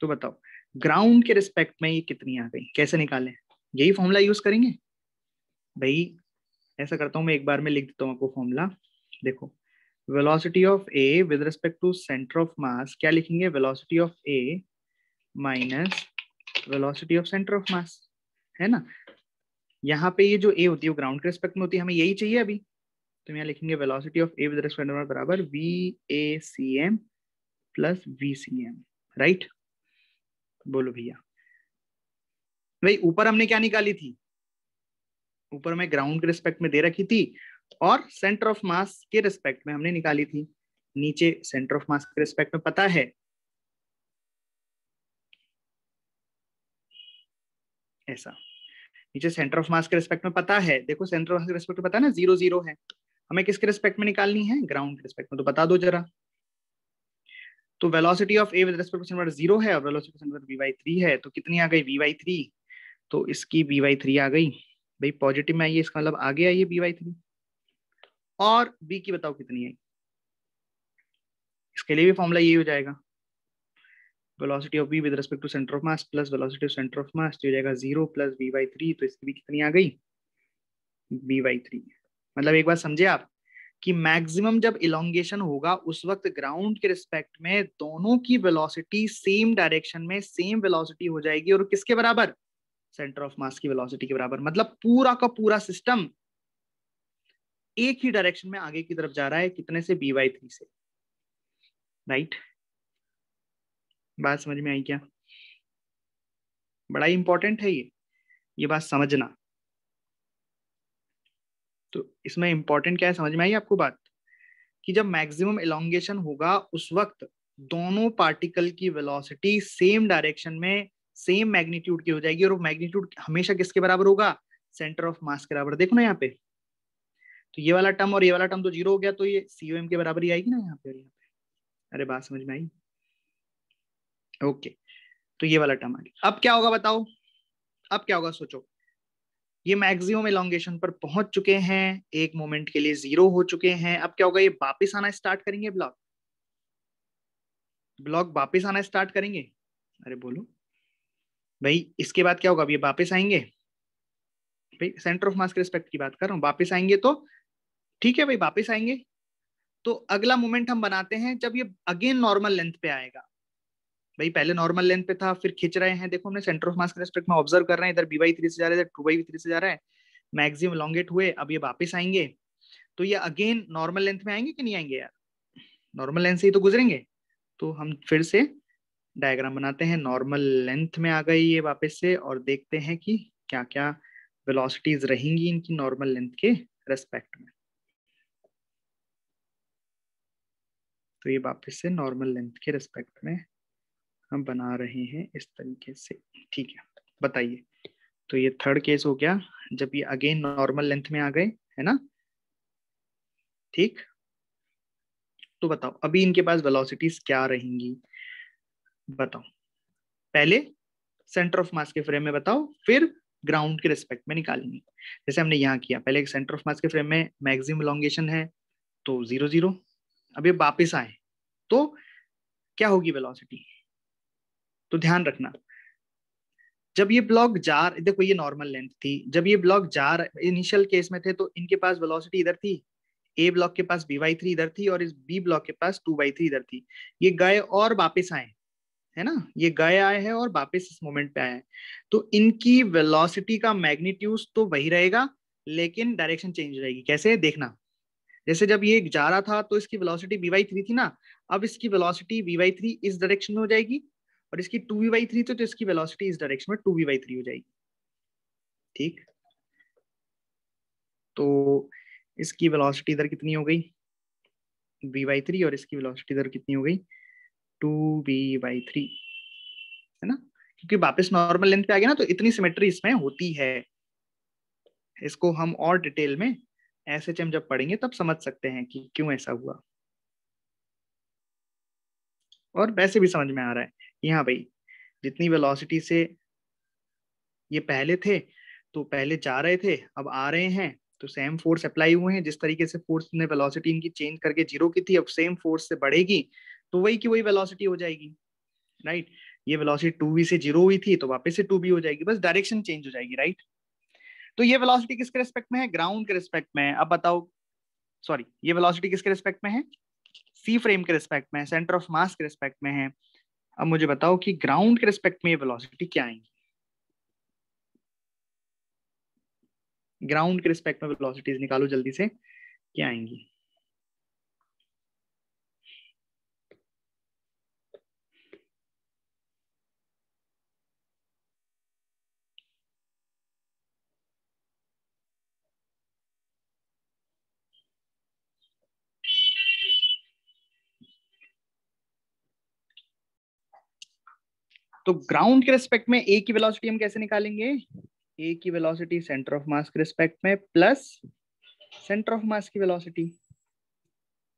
तो बताओ ग्राउंड के रिस्पेक्ट में ये कितनी आ गई कैसे निकालें यही फॉर्मूला यूज करेंगे भाई ऐसा करता हूं मैं एक बार में लिख देता हूं आपको फॉर्मूला देखो velocity of A with respect to centre of mass क्या लिखेंगे velocity of A minus velocity of centre of mass है ना यहाँ पे ये जो ए होती है वो ग्राउंड के रिस्पेक्ट में होती है हमें यही चाहिए अभी तो यहाँ लिखेंगे velocity of A with respect to बराबर v A C M plus v C M right बोलो भैया भाई ऊपर हमने क्या निकाली थी ऊपर में ग्राउंड के रिस्पेक्ट में दे रखी थी और सेंटर ऑफ मास के रिस्पेक्ट में हमने निकाली थी नीचे सेंटर ऑफ मास के रिस्पेक्ट में पता है ऐसा नीचे सेंटर ऑफ मास के रिस्पेक्ट में पता है देखो सेंटर ऑफ मास के रिस्पेक्ट में पता है ना जीरो जीरो है हमें किसके रिस्पेक्ट में निकालनी है ग्राउंड के रिस्पेक्ट में तो बता दो जरा तो velocity of A with respect to centre zero है और velocity of B by three है तो कितनी आ गई बी वाई थ्री तो इसकी बी वाई थ्री आ गई भाई पॉजिटिव में आइए इसका मतलब आ गया ये बी वाई थ्री और b की बताओ कितनी है इसके लिए भी फॉर्मूला यही हो जाएगा velocity of B with respect to centre of mass plus velocity of centre of mass हो जाएगा zero plus B by three तो इसकी भी कितनी आ गई बी बाई थ्री मतलब एक बार समझे आप कि मैक्सिमम जब इलोंगेशन होगा उस वक्त ग्राउंड के रिस्पेक्ट में दोनों की वेलोसिटी सेम डायरेक्शन में सेम वेलोसिटी हो जाएगी और किसके बराबर सेंटर ऑफ मास की वेलोसिटी के बराबर मतलब पूरा का पूरा सिस्टम एक ही डायरेक्शन में आगे की तरफ जा रहा है कितने से बी वाई थ्री से राइट बात समझ में आई क्या बड़ा इंपॉर्टेंट है ये ये बात समझना तो इसमें इंपॉर्टेंट क्या है समझ में आई आपको बात कि जब मैक्सिमम एलोंगेशन होगा उस वक्त दोनों पार्टिकल की वेलोसिटी सेम डायरेक्शन में सेम मैग्नीट्यूड की हो जाएगी और वो मैग्नीट्यूड हमेशा किसके बराबर होगा सेंटर ऑफ मास के बराबर देखो ना यहाँ पे तो ये वाला टर्म और ये वाला टर्म तो जीरो हो गया तो ये सी एम के बराबर ही आएगी ना यहाँ पे और यहाँ पे अरे बात समझ में आई ओके तो ये वाला टर्म आ गया अब क्या होगा बताओ अब क्या होगा सोचो ये मैक्सिमम एलोंगेशन पर पहुंच चुके हैं एक मोमेंट के लिए जीरो हो चुके हैं अब क्या होगा ये वापस आना स्टार्ट करेंगे ब्लॉक ब्लॉक वापस आना स्टार्ट करेंगे अरे बोलो भाई इसके बाद क्या होगा अब ये वापस आएंगे भाई सेंटर ऑफ मास के रिस्पेक्ट की बात कर रहा हूँ वापस आएंगे तो ठीक है भाई वापस आएंगे तो अगला मोमेंट हम बनाते हैं जब ये अगेन नॉर्मल लेंथ पे आएगा भाई पहले नॉर्मल लेंथ पे था फिर खींच रहे हैं देखो हमने सेंटर ऑफ मास के रेस्पेक्ट में ऑब्जर्व कर रहे हैं इधर बी वाई थ्री से जा रहा है टू बाई थ्री से जा रहा है मैक्सिमम लॉन्गेट हुए अब ये वापस आएंगे तो ये अगेन नॉर्मल लेंथ में आएंगे कि नहीं आएंगे यार नॉर्मल लेंथ से ही तो गुजरेंगे तो हम फिर से डायग्राम बनाते हैं नॉर्मल लेंथ में आ गई ये वापस से और देखते हैं कि क्या क्या वेलोसिटीज रहेंगी इनकी नॉर्मल लेंथ के रेस्पेक्ट में तो ये वापस से नॉर्मल लेंथ के रिस्पेक्ट में हम बना रहे हैं इस तरीके से ठीक है बताइए तो ये थर्ड केस हो गया जब ये अगेन नॉर्मल लेंथ में आ गए है ना ठीक तो बताओ अभी इनके पास वेलोसिटीज क्या रहेंगी बताओ पहले सेंटर ऑफ मास के फ्रेम में बताओ फिर ग्राउंड के रिस्पेक्ट में निकालेंगे जैसे हमने यहाँ किया पहले सेंटर ऑफ मास के फ्रेम में मैक्सिमम लॉन्गेशन है तो जीरो जीरो अब ये आए तो क्या होगी वेलोसिटी तो ध्यान रखना जब ये ब्लॉक जा देखो ये नॉर्मल लेंथ थी जब ये ब्लॉक जा इनिशियल केस में थे तो इनके पास वेलोसिटी इधर थी ए ब्लॉक के पास बी वाई थ्री इधर थी और इस बी ब्लॉक के पास टू वाई थ्री इधर थी ये गए और वापस आए है ना ये गए आए हैं और वापस इस मोमेंट पे आए हैं तो इनकी वेलोसिटी का मैग्नीट्यूड तो वही रहेगा लेकिन डायरेक्शन चेंज रहेगी कैसे देखना जैसे जब ये जा रहा था तो इसकी वेलोसिटी वी वाई थ्री थी ना अब इसकी वेलोसिटी वी वाई थ्री इस डायरेक्शन में हो जाएगी और इसकी टू वी वाई थ्री तो, तो इसकी वेलोसिटी इस डायरेक्शन में टू वी वाई थ्री हो जाएगी ठीक तो इसकी वेलोसिटी इधर कितनी हो गई वी वाई थ्री और इसकी वेलोसिटी इधर कितनी हो गई टू वी वाई थ्री है ना क्योंकि वापस नॉर्मल लेंथ पे आ गया ना तो इतनी सिमेट्री इसमें होती है इसको हम और डिटेल में एच एम जब पढ़ेंगे तब समझ सकते हैं कि क्यों ऐसा हुआ और वैसे भी समझ में आ रहा है यहाँ भाई जितनी वेलोसिटी से ये पहले थे तो पहले जा रहे थे अब आ रहे हैं तो सेम फोर्स अप्लाई हुए हैं जिस तरीके से फोर्स ने वेलोसिटी इनकी चेंज करके जीरो की थी अब सेम फोर्स से बढ़ेगी तो वही की वही वेलोसिटी हो जाएगी राइट ये वेलोसिटी टू से जीरो हुई थी तो वापस से टू हो जाएगी बस डायरेक्शन चेंज हो जाएगी राइट तो ये वेलोसिटी किसके रिस्पेक्ट में है ग्राउंड के रिस्पेक्ट में है अब बताओ सॉरी ये वेलोसिटी किसके रिस्पेक्ट में है सी फ्रेम के रिस्पेक्ट में सेंटर ऑफ मास के रिस्पेक्ट में है अब मुझे बताओ कि ग्राउंड के रिस्पेक्ट में ये वेलोसिटी क्या आएंगी ग्राउंड के रिस्पेक्ट में वेलोसिटीज निकालो जल्दी से क्या आएंगी तो ग्राउंड के रिस्पेक्ट में ए की वेलोसिटी हम कैसे निकालेंगे ए की वेलोसिटी सेंटर ऑफ मास के रिस्पेक्ट में प्लस सेंटर ऑफ मास की वेलोसिटी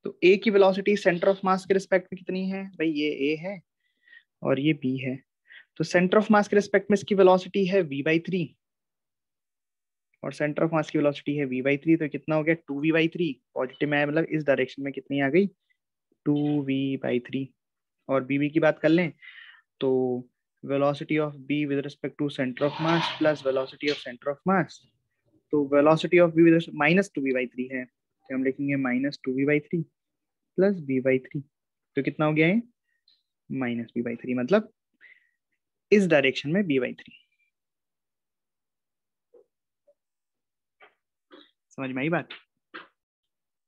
तो ए की वेलोसिटी सेंटर ऑफ मास के रिस्पेक्ट में कितनी है भाई ये ए है और ये बी है तो सेंटर ऑफ मास के रिस्पेक्ट में इसकी वेलोसिटी है वी बाई थ्री और सेंटर ऑफ मास की वेलोसिटी है वी बाई थ्री तो कितना हो गया two we by three positive में मतलब इस डायरेक्शन में कितनी आ गई टू वी बाई थ्री और बीवी की बात कर लें तो velocity of B with respect to center of mass plus velocity of center of mass. तो velocity of B with minus two B by three है तो हम लिखेंगे minus two B by three plus B by three तो कितना हो गया है माइनस बी बाई थ्री मतलब इस डायरेक्शन में बी बाई थ्री समझ में आई बात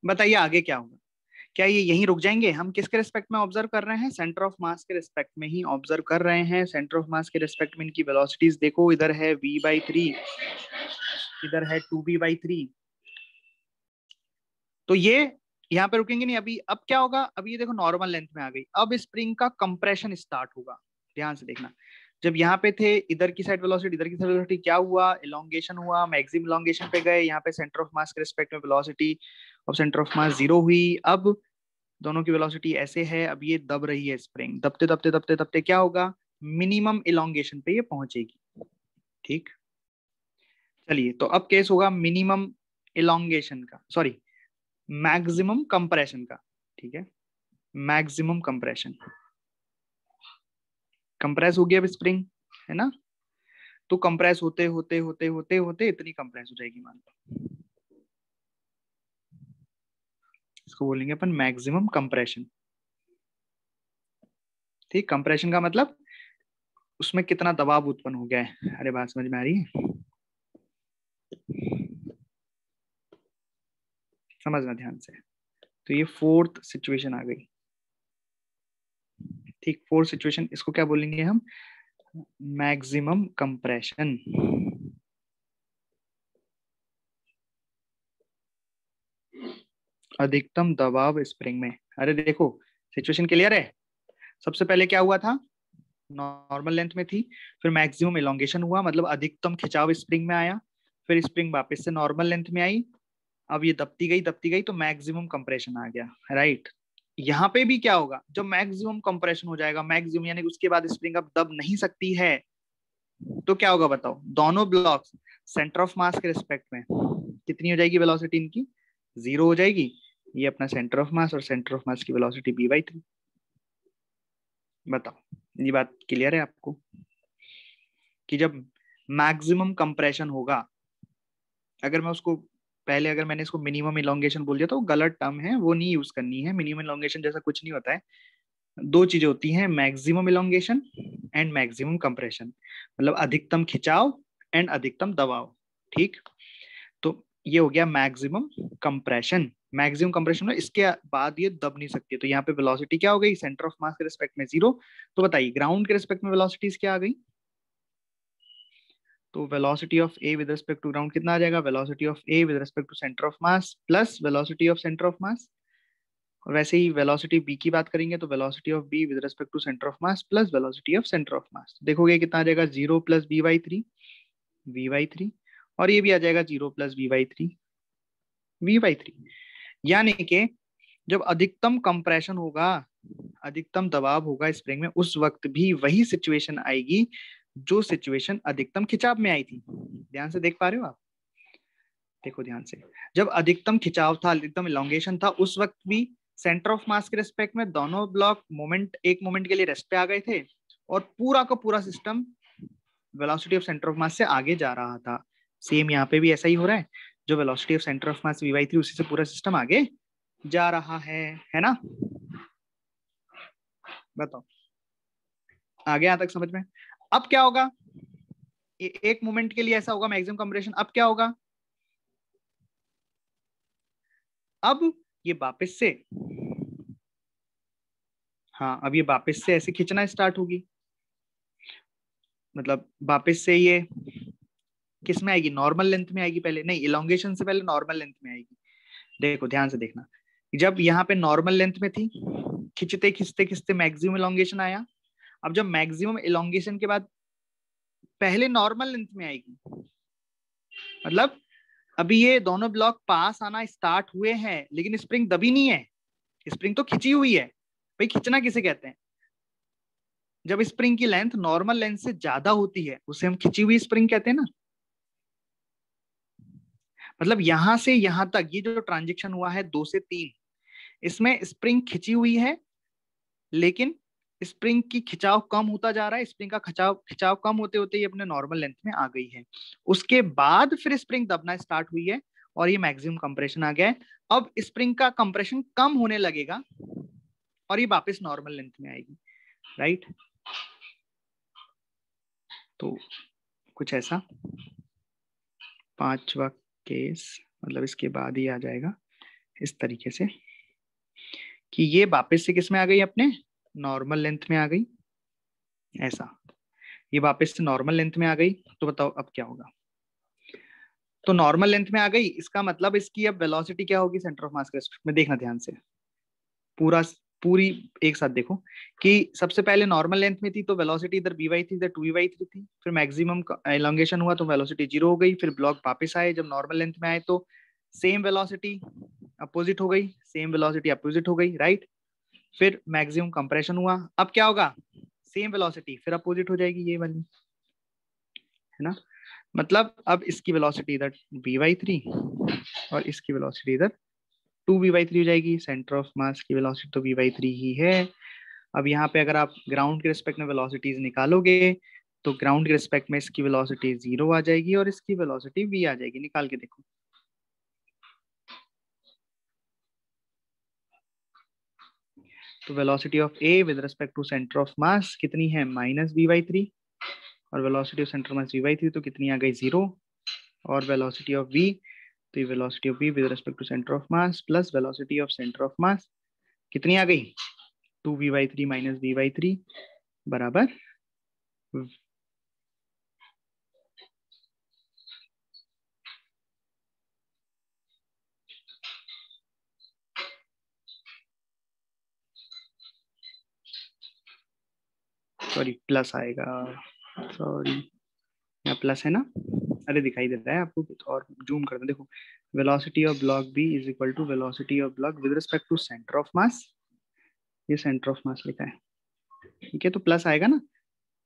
बताइए आगे क्या होगा क्या ये यहीं रुक जाएंगे हम किसके रिस्पेक्ट में ऑब्जर्व कर रहे हैं सेंटर ऑफ मास के रिस्पेक्ट में ही ऑब्जर्व कर रहे हैं सेंटर ऑफ मास के रिस्पेक्ट में इनकी वेलोसिटीज देखो इधर है v बाई थ्री इधर है टू बी बाई थ्री तो ये यहाँ पे रुकेंगे नहीं अभी अब क्या होगा अभी ये देखो नॉर्मल लेंथ में आ गई अब स्प्रिंग का कंप्रेशन स्टार्ट होगा ध्यान से देखना जब यहाँ पे थे इधर की साइड वेलोसिटी इधर की साइड वेलोसिटी क्या हुआ इलोंगेशन हुआ मैक्सिमम इलोंगेशन पे गए यहाँ पे सेंटर ऑफ मास के रिस्पेक्ट में वेलोसिटी और सेंटर ऑफ मास जीरो हुई अब दोनों की वेलोसिटी ऐसे है अब ये दब रही है स्प्रिंग दबते दबते दबते दबते क्या होगा मिनिमम इलांगेशन पे ये पहुंचेगी ठीक चलिए तो अब केस होगा मिनिमम इलांगेशन का सॉरी मैक्सिमम कंप्रेशन का ठीक है मैक्सिमम कंप्रेशन कंप्रेस हो गया अब स्प्रिंग है ना तो कंप्रेस होते होते होते होते होते इतनी कंप्रेस हो जाएगी मान लो इसको बोलेंगे अपन मैक्सिमम कंप्रेशन ठीक कंप्रेशन का मतलब उसमें कितना दबाव उत्पन्न हो गया है अरे बात समझ में आ रही है समझना ध्यान से तो ये फोर्थ सिचुएशन आ गई ठीक फोर्थ सिचुएशन इसको क्या बोलेंगे हम मैक्सिमम कंप्रेशन अधिकतम दबाव स्प्रिंग में अरे देखो सिचुएशन क्लियर है सबसे पहले क्या हुआ था नॉर्मल लेंथ में थी फिर मैक्सिमम इलांगेशन हुआ मतलब अधिकतम खिंचाव स्प्रिंग में आया फिर स्प्रिंग वापस से नॉर्मल लेंथ में आई अब ये दबती गई दबती गई तो मैक्सिमम कंप्रेशन आ गया राइट यहाँ पे भी क्या होगा जब मैक्सिमम कंप्रेशन हो जाएगा मैक्सिमम यानी उसके बाद स्प्रिंग अब दब नहीं सकती है तो क्या होगा बताओ दोनों ब्लॉक्स सेंटर ऑफ मास के रिस्पेक्ट में कितनी हो जाएगी वेलोसिटी इनकी जीरो हो जाएगी ये अपना सेंटर ऑफ मास और सेंटर ऑफ मास की वेलोसिटी बी बाई थ्री बताओ ये बात क्लियर है आपको कि जब मैक्सिमम कंप्रेशन होगा अगर मैं उसको पहले अगर मैंने इसको मिनिमम इलोंगेशन बोल दिया तो गलत टर्म है वो नहीं यूज करनी है मिनिमम इलोंगेशन जैसा कुछ नहीं होता है दो चीजें होती हैं maximum elongation and maximum compression मतलब अधिकतम खिंचाव एंड अधिकतम दबाव ठीक तो ये हो गया मैक्सिमम कंप्रेशन मैक्सिमम कंप्रेशन में इसके बाद ये दब नहीं सकती तो यहाँ पे वेलोसिटी क्या हो गई सेंटर ऑफ मास के रिस्पेक्ट में जीरो तो बताइए ग्राउंड के रिस्पेक्ट में वेलोसिटीज क्या आ गई तो velocity of A with respect to ground कितना आ जाएगा velocity of A with respect to centre of mass plus velocity of centre of mass और वैसे ही वेलोसिटी बी की बात करेंगे तो velocity of B with respect to centre of mass plus velocity of centre of mass देखोगे कितना आ जाएगा zero plus B by three v by three और ये भी आ जाएगा zero plus v by three v by three यानी कि जब अधिकतम कंप्रेशन होगा अधिकतम दबाव होगा स्प्रिंग में उस वक्त भी वही सिचुएशन आएगी जो सिचुएशन अधिकतम खिंचाव में आई थी ध्यान से देख पा रहे हो आप देखो ध्यान से जब अधिकतम खिंचाव था अधिकतम इलांगेशन था उस वक्त भी सेंटर ऑफ मास के रेस्पेक्ट में दोनों ब्लॉक मोमेंट एक मोमेंट के लिए रेस्ट पे आ गए थे और पूरा का पूरा system velocity of centre of mass से आगे जा रहा था सेम यहाँ पे भी ऐसा ही हो रहा है जो velocity of centre of mass v three उसी से पूरा सिस्टम आगे जा रहा है है ना बताओ आगे यहां तक समझ में अब क्या होगा ए, एक मोमेंट के लिए ऐसा होगा मैक्सिमम कंप्रेशन अब क्या होगा अब ये वापस से हाँ अब ये वापस से ऐसे खींचना स्टार्ट होगी मतलब वापस से ये किस में आएगी नॉर्मल लेंथ में आएगी पहले नहीं इलांगेशन से पहले नॉर्मल लेंथ में आएगी देखो ध्यान से देखना जब यहाँ पे नॉर्मल लेंथ में थी खिंचते खिंचते खिंचते मैक्सिमम इलांगेशन आया अब जब मैक्सिमम इलांगेशन के बाद पहले नॉर्मल लेंथ में आएगी मतलब अभी ये दोनों ब्लॉक पास आना स्टार्ट हुए हैं लेकिन स्प्रिंग दबी नहीं है स्प्रिंग तो खिंची हुई है भाई खिंचना किसे कहते हैं जब स्प्रिंग की लेंथ नॉर्मल लेंथ से ज्यादा होती है उसे हम खिंची हुई स्प्रिंग कहते हैं ना मतलब यहां से यहां तक ये जो ट्रांजेक्शन हुआ है दो से तीन इसमें स्प्रिंग खिंची हुई है लेकिन स्प्रिंग की खिंचाव कम होता जा रहा है स्प्रिंग का खिंचाव खिंचाव कम होते होते ही अपने नॉर्मल लेंथ में आ गई है उसके बाद फिर स्प्रिंग दबना स्टार्ट हुई है और ये मैक्सिमम कंप्रेशन आ गया है अब स्प्रिंग का कंप्रेशन कम होने लगेगा और ये वापस नॉर्मल लेंथ में आएगी राइट तो कुछ ऐसा पांचवा केस मतलब इसके बाद ही आ जाएगा इस तरीके से कि ये वापस से किस में आ गई अपने नॉर्मल लेंथ में आ गई ऐसा ये वापस से नॉर्मल लेंथ में आ गई तो बताओ अब क्या होगा तो नॉर्मल लेंथ में आ गई इसका मतलब इसकी अब वेलोसिटी क्या होगी सेंटर ऑफ मास के रिस्पेक्ट में देखना ध्यान से पूरा पूरी एक साथ देखो कि सबसे पहले नॉर्मल लेंथ में थी तो वेलोसिटी इधर बी वाई थी इधर टू वी वाई थ्री थी फिर मैक्सिमम एलोंगेशन हुआ तो वेलोसिटी जीरो हो गई फिर ब्लॉक वापस आए जब नॉर्मल लेंथ में आए तो सेम वेलोसिटी अपोजिट हो गई सेम वेलोसिटी अपोजिट हो गई राइट फिर मैक्सिमम कंप्रेशन हुआ अब क्या होगा सेम वेलोसिटी फिर अपोजिट हो जाएगी ये वाली है ना मतलब अब इसकी वेलोसिटी इधर बी वाई थ्री और इसकी वेलोसिटी इधर टू वी बाई थ्री हो जाएगी सेंटर ऑफ मास की वेलोसिटी तो वी बाई थ्री ही है अब यहाँ पे अगर आप ग्राउंड के रिस्पेक्ट में वेलोसिटीज निकालोगे तो ग्राउंड के रिस्पेक्ट में इसकी वेलोसिटी जीरो आ जाएगी और इसकी वेलोसिटी वी आ जाएगी निकाल के देखो तो velocity of A with respect to centre of mass कितनी है माइनस वी बाई थ्री और velocity of centre of mass v by three तो कितनी आ गई जीरो और वेलोसिटी ऑफ वी तो ये velocity of B with respect to centre of mass plus velocity of centre of mass कितनी आ गई two we by three minus we by three बराबर सॉरी प्लस आएगा सॉरी यहाँ प्लस है ना अरे दिखाई दे रहा है आपको तो और जूम कर देखो velocity of block B is equal to velocity of block with respect to centre of mass ये सेंटर ऑफ मास लिखा है ठीक है तो प्लस आएगा ना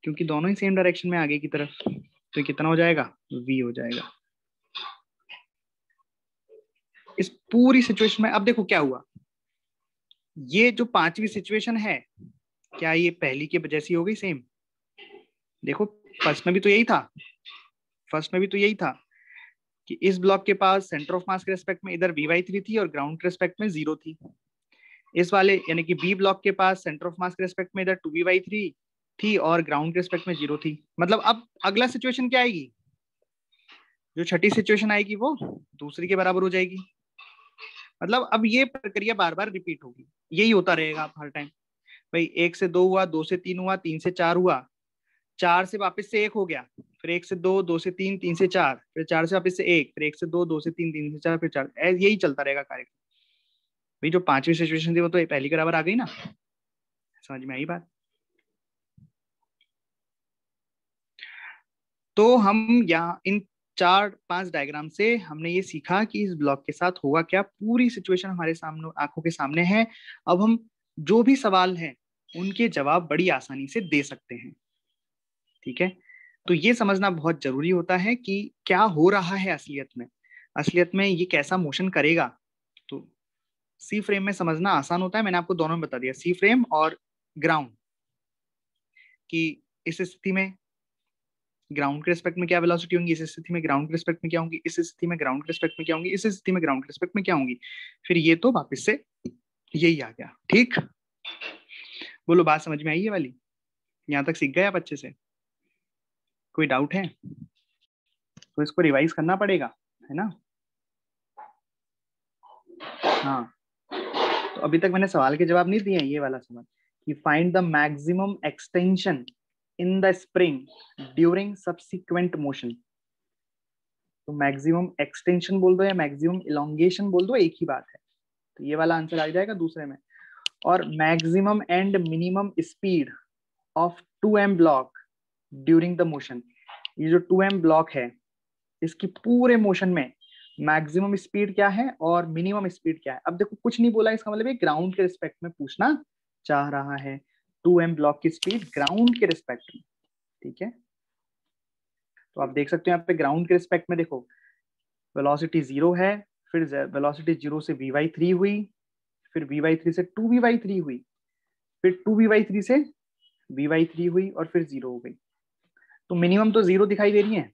क्योंकि दोनों ही सेम डायरेक्शन में आगे की तरफ तो कितना हो जाएगा वी हो जाएगा इस पूरी सिचुएशन में अब देखो क्या हुआ ये जो पांचवी सिचुएशन है क्या ये पहली के जैसी हो गई सेम देखो फर्स्ट में भी तो यही था फर्स्ट में भी तो यही था कि इस ब्लॉक के पास सेंटर ऑफ मास के रेस्पेक्ट में इधर वीवाई थ्री थी और ग्राउंड के रेस्पेक्ट में जीरो थी इस वाले यानी कि बी ब्लॉक के पास सेंटर ऑफ मास के रेस्पेक्ट में इधर टू वी वाई थ्री थी और ग्राउंड के रेस्पेक्ट में जीरो थी मतलब अब अगला सिचुएशन क्या आएगी जो छठी सिचुएशन आएगी वो दूसरी के बराबर हो जाएगी मतलब अब ये प्रक्रिया बार बार रिपीट होगी यही होता रहेगा आप हर टाइम भाई एक से दो हुआ दो से तीन हुआ तीन से चार हुआ चार से वापस से एक हो गया फिर एक से दो दो से तीन तीन से चार फिर चार से वापस से एक फिर एक से दो दो से तीन तीन से चार फिर चार यही चलता रहेगा कार्यक्रम भाई जो पांचवी सिचुएशन थी वो तो पहली बराबर आ गई ना समझ में आई बात तो हम यहाँ इन चार पांच डायग्राम से हमने ये सीखा कि इस ब्लॉक के साथ होगा क्या पूरी सिचुएशन हमारे सामने आंखों के सामने है अब हम जो भी सवाल है उनके जवाब बड़ी आसानी से दे सकते हैं ठीक है तो ये समझना बहुत जरूरी होता है कि क्या हो रहा है असलियत में असलियत में ये कैसा मोशन करेगा तो सी फ्रेम में समझना आसान होता है मैंने आपको दोनों में बता दिया सी फ्रेम और ग्राउंड कि इस स्थिति में ग्राउंड के रिस्पेक्ट में क्या वेलोसिटी होंगी इस स्थिति में ग्राउंड के रिस्पेक्ट में क्या होंगी इस स्थिति में ग्राउंड के रिस्पेक्ट में क्या होंगी इस स्थिति में ग्राउंड के रिस्पेक्ट में क्या होंगी फिर ये तो वापिस से यही आ गया ठीक बोलो बात समझ में आई है वाली यहाँ तक सीख गए आप अच्छे से कोई डाउट है तो इसको रिवाइज करना पड़ेगा है ना हाँ तो अभी तक मैंने सवाल के जवाब नहीं दिए ये वाला सवाल कि find the maximum extension in the spring during subsequent motion तो मैक्सिमम एक्सटेंशन बोल दो या मैक्सिमम इलांगेशन बोल दो एक ही बात है तो ये वाला आंसर आ जाएगा दूसरे में और maximum and minimum speed of two M block during the motion ये जो टू एम ब्लॉक है इसकी पूरे मोशन में मैक्सिमम स्पीड क्या है और मिनिमम स्पीड क्या है अब देखो कुछ नहीं बोला इसका मतलब ये ग्राउंड के रिस्पेक्ट में पूछना चाह रहा है टू एम ब्लॉक की स्पीड ग्राउंड के रिस्पेक्ट में ठीक है तो आप देख सकते हो यहाँ पे ग्राउंड के रिस्पेक्ट में देखो वेलोसिटी जीरो है फिर वेलोसिटी जीरो से वी वाई थ्री हुई फिर वी वाई थ्री से टू वी वाई थ्री हुई फिर टू वी वाई थ्री से वी वाई थ्री हुई और फिर जीरो हो गई तो मिनिमम तो जीरो दिखाई दे रही है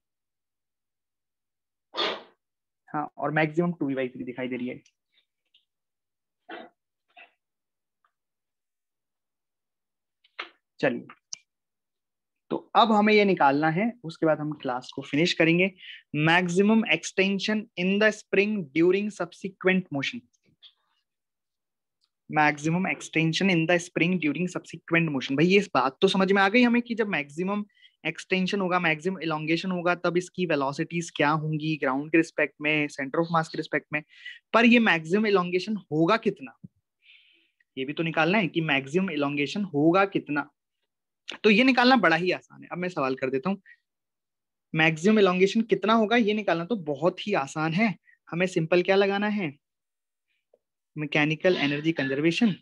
हाँ और मैक्सिमम टू बाई थ्री दिखाई दे रही है चलिए तो अब हमें ये निकालना है उसके बाद हम क्लास को फिनिश करेंगे maximum extension in the spring during subsequent motion maximum extension in the spring during subsequent motion भाई ये बात तो समझ में आ गई हमें कि जब मैक्सिमम maximum एक्सटेंशन होगा मैक्सिमम इलांगेशन होगा तब इसकी वेलोसिटीज क्या होंगी ग्राउंड के रिस्पेक्ट में सेंटर ऑफ मास के रिस्पेक्ट में पर ये मैक्सिमम इलांगेशन होगा कितना ये भी तो निकालना है कि मैक्सिमम इलांगेशन होगा कितना तो ये निकालना बड़ा ही आसान है अब मैं सवाल कर देता हूँ मैक्सिमम इलांगेशन कितना होगा ये निकालना तो बहुत ही आसान है हमें सिंपल क्या लगाना है मैकेनिकल एनर्जी कंजर्वेशन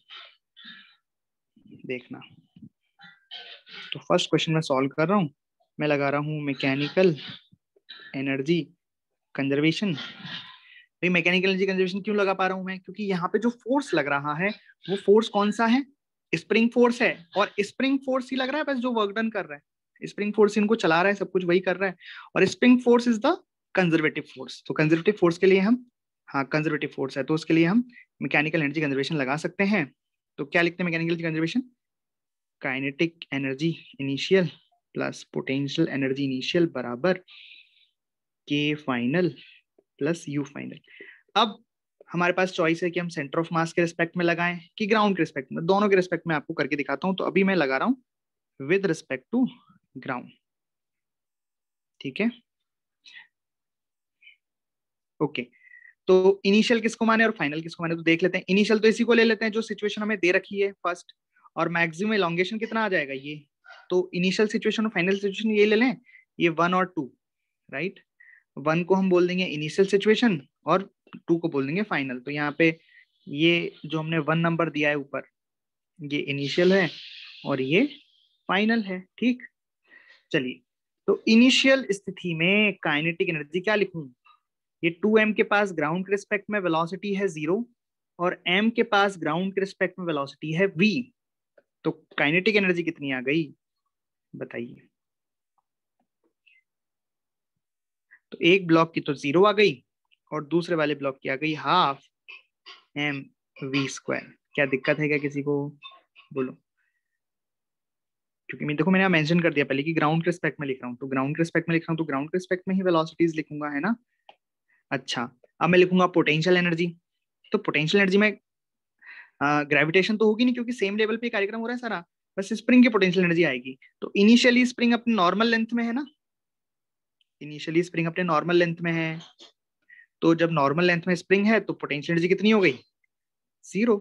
देखना तो फर्स्ट क्वेश्चन मैं सॉल्व कर रहा हूँ मैं लगा रहा हूँ मैकेनिकल एनर्जी कंजर्वेशन भाई मैकेनिकल एनर्जी कंजर्वेशन क्यों लगा पा रहा हूँ मैं क्योंकि यहाँ पे जो फोर्स लग रहा है वो फोर्स कौन सा है स्प्रिंग फोर्स है और स्प्रिंग फोर्स ही लग रहा है बस जो वर्क डन कर रहा है स्प्रिंग फोर्स इनको चला रहा है सब कुछ वही कर रहा है और spring force is the conservative force तो कंजर्वेटिव फोर्स के लिए हम हाँ कंजर्वेटिव फोर्स है तो उसके लिए हम मैकेनिकल एनर्जी कंजर्वेशन लगा सकते हैं तो क्या लिखते हैं mechanical conservation kinetic energy initial plus potential energy initial बराबर के फाइनल प्लस यू फाइनल अब हमारे पास चॉइस है कि हम सेंटर ऑफ मास के रिस्पेक्ट में लगाएं कि ग्राउंड के रिस्पेक्ट में दोनों के रिस्पेक्ट में आपको करके दिखाता हूं तो अभी मैं लगा रहा हूं विद रिस्पेक्ट टू ग्राउंड ठीक है ओके तो इनिशियल किसको माने और फाइनल किसको माने तो देख लेते हैं इनिशियल तो इसी को ले लेते हैं जो सिचुएशन हमें दे रखी है फर्स्ट और मैक्सिमम इलांगेशन कितना आ जाएगा ये तो इनिशियल सिचुएशन और फाइनल सिचुएशन ये ले लें ये वन और टू राइट वन को हम बोल देंगे इनिशियल सिचुएशन और टू को बोल देंगे फाइनल तो यहाँ पे ये जो हमने वन नंबर दिया है ऊपर ये इनिशियल है और ये फाइनल है ठीक चलिए तो इनिशियल स्थिति में काइनेटिक एनर्जी क्या लिखूं ये टू एम के पास ग्राउंड के रिस्पेक्ट में वेलोसिटी है जीरो और एम के पास ग्राउंड के रिस्पेक्ट में वेलोसिटी है वी तो काइनेटिक एनर्जी कितनी आ गई बताइए तो एक ब्लॉक की तो जीरो आ गई और दूसरे वाले ब्लॉक की आ गई हाफ एम वी स्क्वायर क्या दिक्कत है क्या किसी को बोलो क्योंकि मैं देखो मैंने मेंशन कर दिया पहले कि ग्राउंड के रिस्पेक्ट में लिख रहा हूँ तो ग्राउंड के रिस्पेक्ट में लिख रहा हूँ तो ग्राउंड के रिस्पेक्ट में ही वेलोसिटीज लिखूंगा है ना अच्छा अब मैं लिखूंगा पोटेंशियल एनर्जी तो पोटेंशियल एनर्जी में ग्रेविटेशन तो होगी नहीं क्योंकि सेम लेवल पे कार्यक्रम हो रहा है सारा बस स्प्रिंग की पोटेंशियल एनर्जी आएगी तो इनिशियली स्प्रिंग अपने नॉर्मल लेंथ में है ना इनिशियली स्प्रिंग अपने नॉर्मल लेंथ में है तो जब नॉर्मल लेंथ में स्प्रिंग है तो पोटेंशियल एनर्जी कितनी हो गई जीरो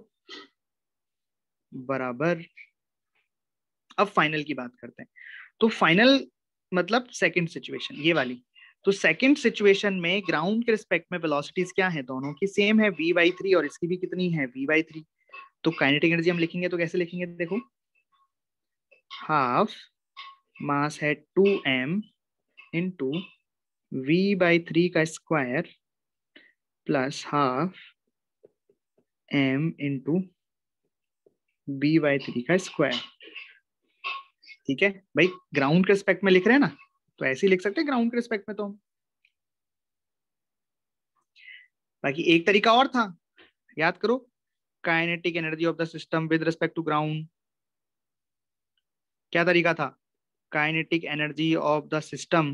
बराबर अब फाइनल की बात करते हैं तो फाइनल मतलब सेकंड सिचुएशन ये वाली तो सेकंड सिचुएशन में ग्राउंड के रिस्पेक्ट में वेलोसिटीज क्या है दोनों की सेम है वी बाई थ्री और इसकी भी कितनी है वी बाई थ्री तो काइनेटिक एनर्जी हम लिखेंगे तो कैसे लिखेंगे देखो हाफ मास है two M into v by three का square plus half m into B by three का स्क्वायर ठीक है भाई ग्राउंड के रिस्पेक्ट में लिख रहे हैं ना तो ऐसे ही लिख सकते हैं ग्राउंड के रिस्पेक्ट में तो हम बाकी एक तरीका और था याद करो kinetic energy of the system with respect to ground क्या तरीका था kinetic energy of the system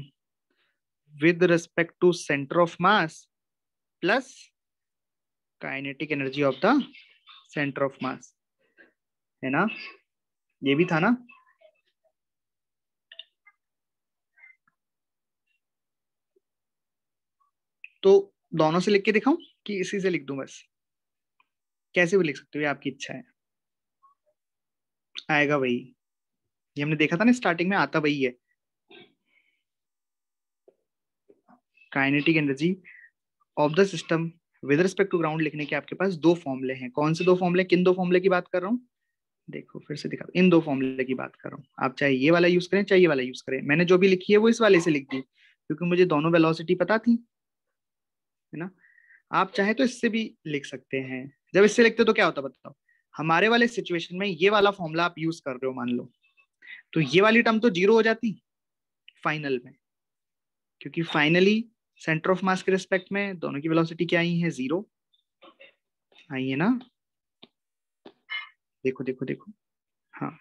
with respect to centre of mass plus kinetic energy of the centre of mass है ना ये भी था ना तो दोनों से लिख के दिखाऊं कि इसी से लिख दूं बस कैसे भी लिख सकते हो ये आपकी इच्छा है आएगा वही ये हमने देखा था ना स्टार्टिंग में आता वही है kinetic energy of the system with respect to ground लिखने के आपके पास दो फॉर्मले हैं कौन से दो फॉर्मले किन दो फॉर्मले की बात कर रहा हूँ देखो फिर से दिखा इन दो फॉर्मले की बात कर रहा हूँ आप चाहे ये वाला यूज करें चाहे ये वाला यूज करें मैंने जो भी लिखी है वो इस वाले से लिख दी क्योंकि मुझे दोनों वेलोसिटी पता थी है ना आप चाहे तो इससे भी लिख सकते हैं जब इससे लिखते तो क्या होता बताओ हमारे वाले सिचुएशन में ये वाला फॉर्मूला आप यूज कर रहे हो मान लो तो ये वाली टर्म तो जीरो हो जाती फाइनल में क्योंकि फाइनली सेंटर ऑफ मास के रिस्पेक्ट में दोनों की वेलोसिटी क्या आई है जीरो आई है ना देखो देखो देखो हाँ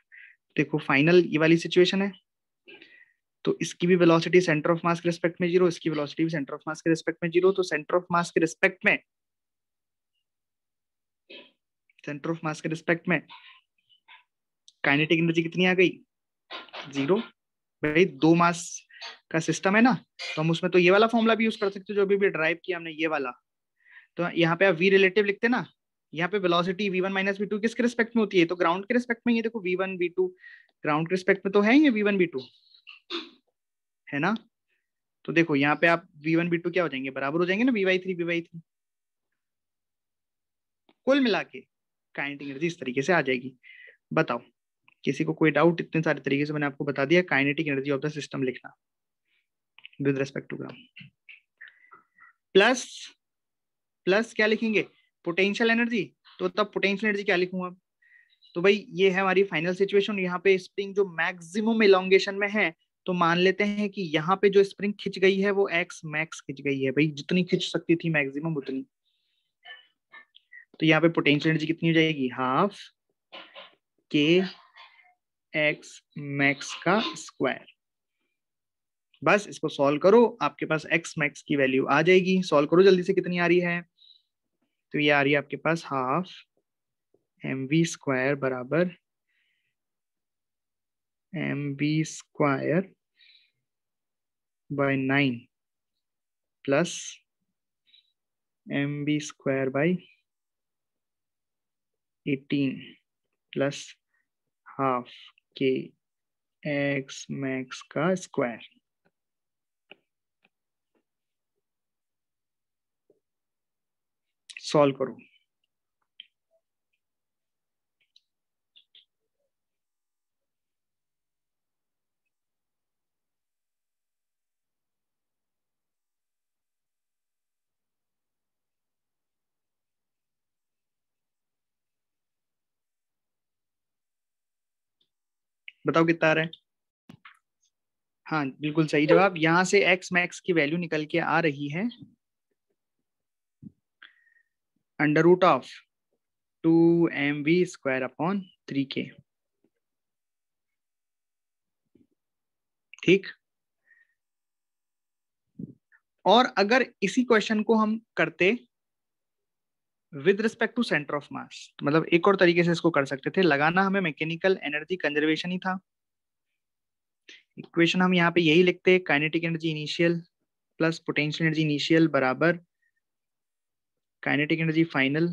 देखो फाइनल ये वाली सिचुएशन है तो इसकी भी वेलोसिटी सेंटर ऑफ मास के रिस्पेक्ट में जीरो इसकी वेलोसिटी भी सेंटर ऑफ मास के रिस्पेक्ट में जीरो तो सेंटर ऑफ मास के रिस्पेक्ट में सेंटर ऑफ मास के रिस्पेक्ट में काइनेटिक एनर्जी कितनी आ गई जीरो भाई दो मास का सिस्टम है ना तो हम उसमें तो ये वाला फॉर्मूला भी यूज कर सकते जो अभी भी ड्राइव किया हमने ये वाला तो यहाँ पे आप वी रिलेटिव लिखते ना यहाँ पे velocity v one minus we two किसके रिस्पेक्ट में होती है तो ग्राउंड के रिस्पेक्ट में ये देखो v one v two ground के रिस्पेक्ट में तो है ये वी वन वी टू है ना तो देखो यहाँ पे आप वी वन वी टू क्या हो जाएंगे बराबर हो जाएंगे ना v by three v by three कुल मिला के काइनेटिक एनर्जी इस तरीके से आ जाएगी बताओ किसी को कोई डाउट इतने सारे तरीके से मैंने आपको बता दिया kinetic energy of the system लिखना with respect to ground plus plus क्या लिखेंगे पोटेंशियल एनर्जी तो तब पोटेंशियल एनर्जी क्या लिखूंगा तो भाई ये है हमारी फाइनल सिचुएशन यहाँ पे स्प्रिंग जो मैक्सिमम इलोंगेशन में है तो मान लेते हैं कि यहाँ पे जो स्प्रिंग खिंच गई है वो एक्स मैक्स खिंच गई है भाई जितनी खिंच सकती थी मैक्सिमम उतनी तो यहाँ पे पोटेंशियल एनर्जी कितनी हो जाएगी हाफ के एक्स मैक्स का स्क्वायर बस इसको सॉल्व करो आपके पास एक्स मैक्स की वैल्यू आ जाएगी सॉल्व करो जल्दी से कितनी आ रही है तो ये आ रही है आपके पास हाफ एम वी स्क्वायर बराबर m v square by nine plus m v square by eighteen plus half के एक्स मैक्स का स्क्वायर सॉल्व करो बताओ कितना आ रहा है हाँ बिल्कुल सही जवाब यहाँ से एक्स मैक्स की वैल्यू निकल के आ रही है under root of two m v square upon three के ठीक और अगर इसी क्वेश्चन को हम करते with respect to centre of mass मतलब एक और तरीके से इसको कर सकते थे लगाना हमें मैकेनिकल एनर्जी कंजर्वेशन ही था इक्वेशन हम यहाँ पे यही लिखते kinetic energy initial plus potential energy initial बराबर kinetic energy final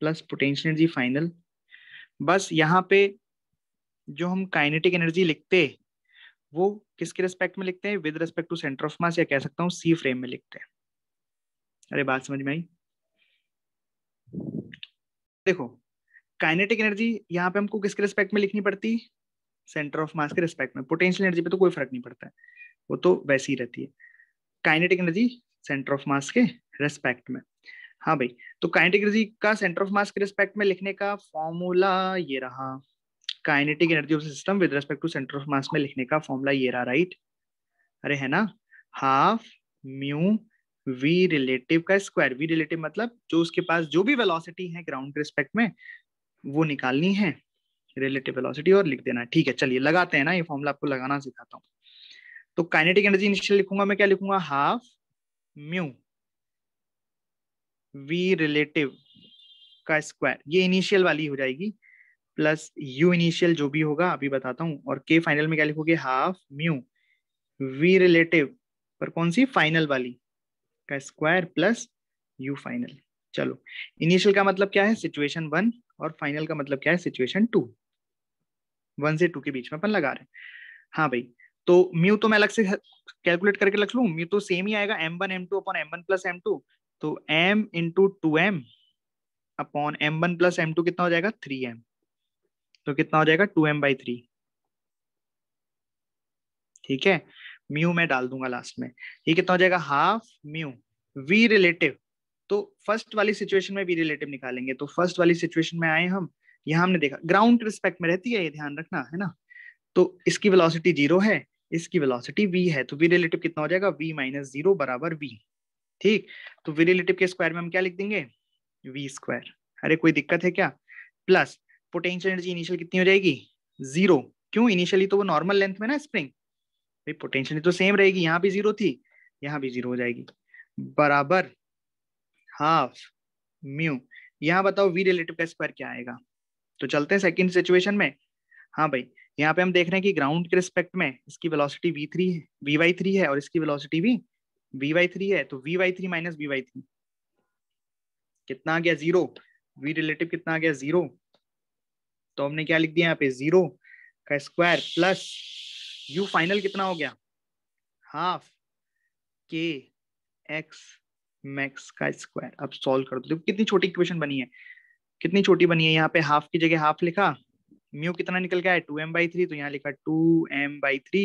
plus potential energy final बस यहाँ पे जो हम काइनेटिक एनर्जी लिखते वो किसके रिस्पेक्ट में लिखते हैं with respect to centre of mass या कह सकता हूँ सी फ्रेम में लिखते हैं अरे बात समझ में आई देखो काइनेटिक एनर्जी यहाँ पे हमको किसके रिस्पेक्ट में लिखनी पड़ती सेंटर ऑफ मास के रिस्पेक्ट में पोटेंशियल एनर्जी पे तो कोई फर्क नहीं पड़ता है वो तो वैसी ही रहती है kinetic energy centre of mass के रेस्पेक्ट में हाँ भाई तो काइनेटिक एनर्जी का सेंटर ऑफ मास के रिस्पेक्ट में लिखने का फॉर्मूला ये रहा kinetic energy of system with respect to centre of mass में लिखने का फॉर्मूला ये रहा राइट अरे है ना हाफ म्यू वी रिलेटिव का स्क्वायर वी रिलेटिव मतलब जो उसके पास जो भी वेलोसिटी है ग्राउंड के रिस्पेक्ट में वो निकालनी है रिलेटिव वेलोसिटी और लिख देना ठीक है चलिए लगाते हैं ना ये फॉर्मूला आपको लगाना सिखाता हूँ तो काइनेटिक एनर्जी इनिशियल लिखूंगा मैं क्या लिखूंगा हाफ म्यू वी रिलेटिव का स्क्वायर ये इनिशियल वाली हो जाएगी प्लस यू इनिशियल जो भी होगा अभी बताता हूँ और के फाइनल में क्या लिखोगे हाफ म्यू वी रिलेटिव पर कौन सी फाइनल वाली का स्क्वायर प्लस यू फाइनल चलो इनिशियल का मतलब क्या है सिचुएशन वन और फाइनल का मतलब क्या है सिचुएशन टू वन से टू के बीच में अपन लगा रहे हैं हाँ भाई तो म्यू तो मैं अलग से कैलकुलेट करके रख लू म्यू तो सेम ही आएगा m one M two upon M one plus M two तो m into two m upon M one plus M two कितना हो जाएगा थ्री एम तो कितना हो जाएगा टू एम बाई थ्री ठीक है म्यू में डाल दूंगा लास्ट में ये कितना हो जाएगा हाफ म्यू वी रिलेटिव तो फर्स्ट वाली सिचुएशन में वी रिलेटिव निकालेंगे तो फर्स्ट वाली सिचुएशन में आए हम यहाँ हमने देखा ग्राउंड रिस्पेक्ट में रहती है ये ध्यान रखना है ना तो इसकी वेलोसिटी जीरो है इसकी वेलोसिटी वी है तो वी रिलेटिव कितना हो जाएगा वी माइनस जीरो बराबर वी ठीक तो वी रिलेटिव के स्क्वायर में हम क्या लिख देंगे वी स्क्वायर अरे कोई दिक्कत है क्या प्लस पोटेंशियल एनर्जी इनिशियल कितनी हो जाएगी जीरो क्यों इनिशियली तो वो नॉर्मल लेंथ में ना स्प्रिंग भाई पोटेंशियल तो सेम रहेगी यहाँ भी जीरो थी यहाँ भी जीरो हो जाएगी बराबर हाफ म्यू यहाँ बताओ वी रिलेटिव का स्क्वायर क्या आएगा तो चलते हैं सेकंड सिचुएशन में हाँ भाई यहाँ पे हम देख रहे हैं कि ग्राउंड के रिस्पेक्ट में इसकी वेलोसिटी वी थ्री है वी वाई थ्री है और इसकी वेलोसिटी भी वी वाई थ्री है तो v by three minus we by three कितना आ गया जीरो वी रिलेटिव कितना आ गया जीरो तो हमने क्या लिख दिया यहाँ पे जीरो का स्क्वायर प्लस यू फाइनल कितना हो गया हाफ के एक्स मैक्स का स्क्वायर अब सॉल्व कर दो देखो कितनी छोटी इक्वेशन बनी है कितनी छोटी बनी है यहाँ पे हाफ की जगह हाफ लिखा म्यू कितना निकल गया है टू एम बाई थ्री तो यहाँ लिखा two m by three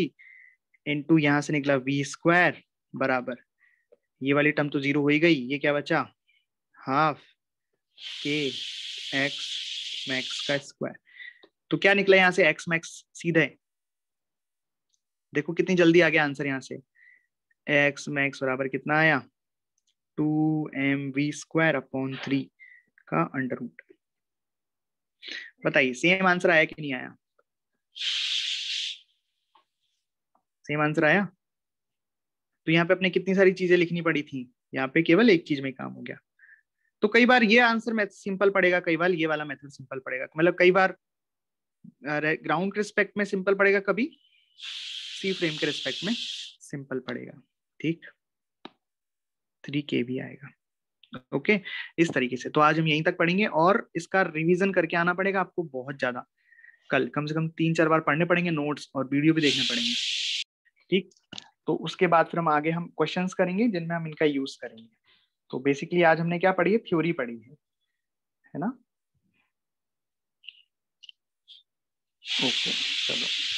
into यहाँ से निकला वी स्क्वायर बराबर ये वाली टर्म तो जीरो हो ही गई ये क्या बचा हाफ के एक्स मैक्स का स्क्वायर तो क्या निकला यहाँ से एक्स मैक्स सीधे देखो कितनी जल्दी आ गया आंसर यहाँ से एक्स मैक्स बराबर कितना आया two m v square upon three का अंडर रूट बताइए सेम आंसर आया कि नहीं आया सेम आंसर आया तो यहाँ पे अपने कितनी सारी चीजें लिखनी पड़ी थी यहाँ पे केवल एक चीज में काम हो गया तो कई बार ये आंसर मैथ सिंपल पड़ेगा कई बार ये वाला मेथड सिंपल पड़ेगा मतलब कई बार ग्राउंड रिस्पेक्ट में सिंपल पड़ेगा कभी सी फ्रेम के रिस्पेक्ट में सिंपल पड़ेगा ठीक थ्री के भी आएगा ओके okay? इस तरीके से तो आज हम यहीं तक पढ़ेंगे और इसका रिवीजन करके आना पड़ेगा आपको बहुत ज्यादा कल कम से कम तीन चार बार पढ़ने पड़ेंगे नोट्स और वीडियो भी देखने पड़ेंगे ठीक तो उसके बाद फिर हम आगे हम क्वेश्चन करेंगे जिनमें हम इनका यूज करेंगे तो बेसिकली आज हमने क्या पढ़ी है थ्योरी पढ़ी है है ना ओके okay, चलो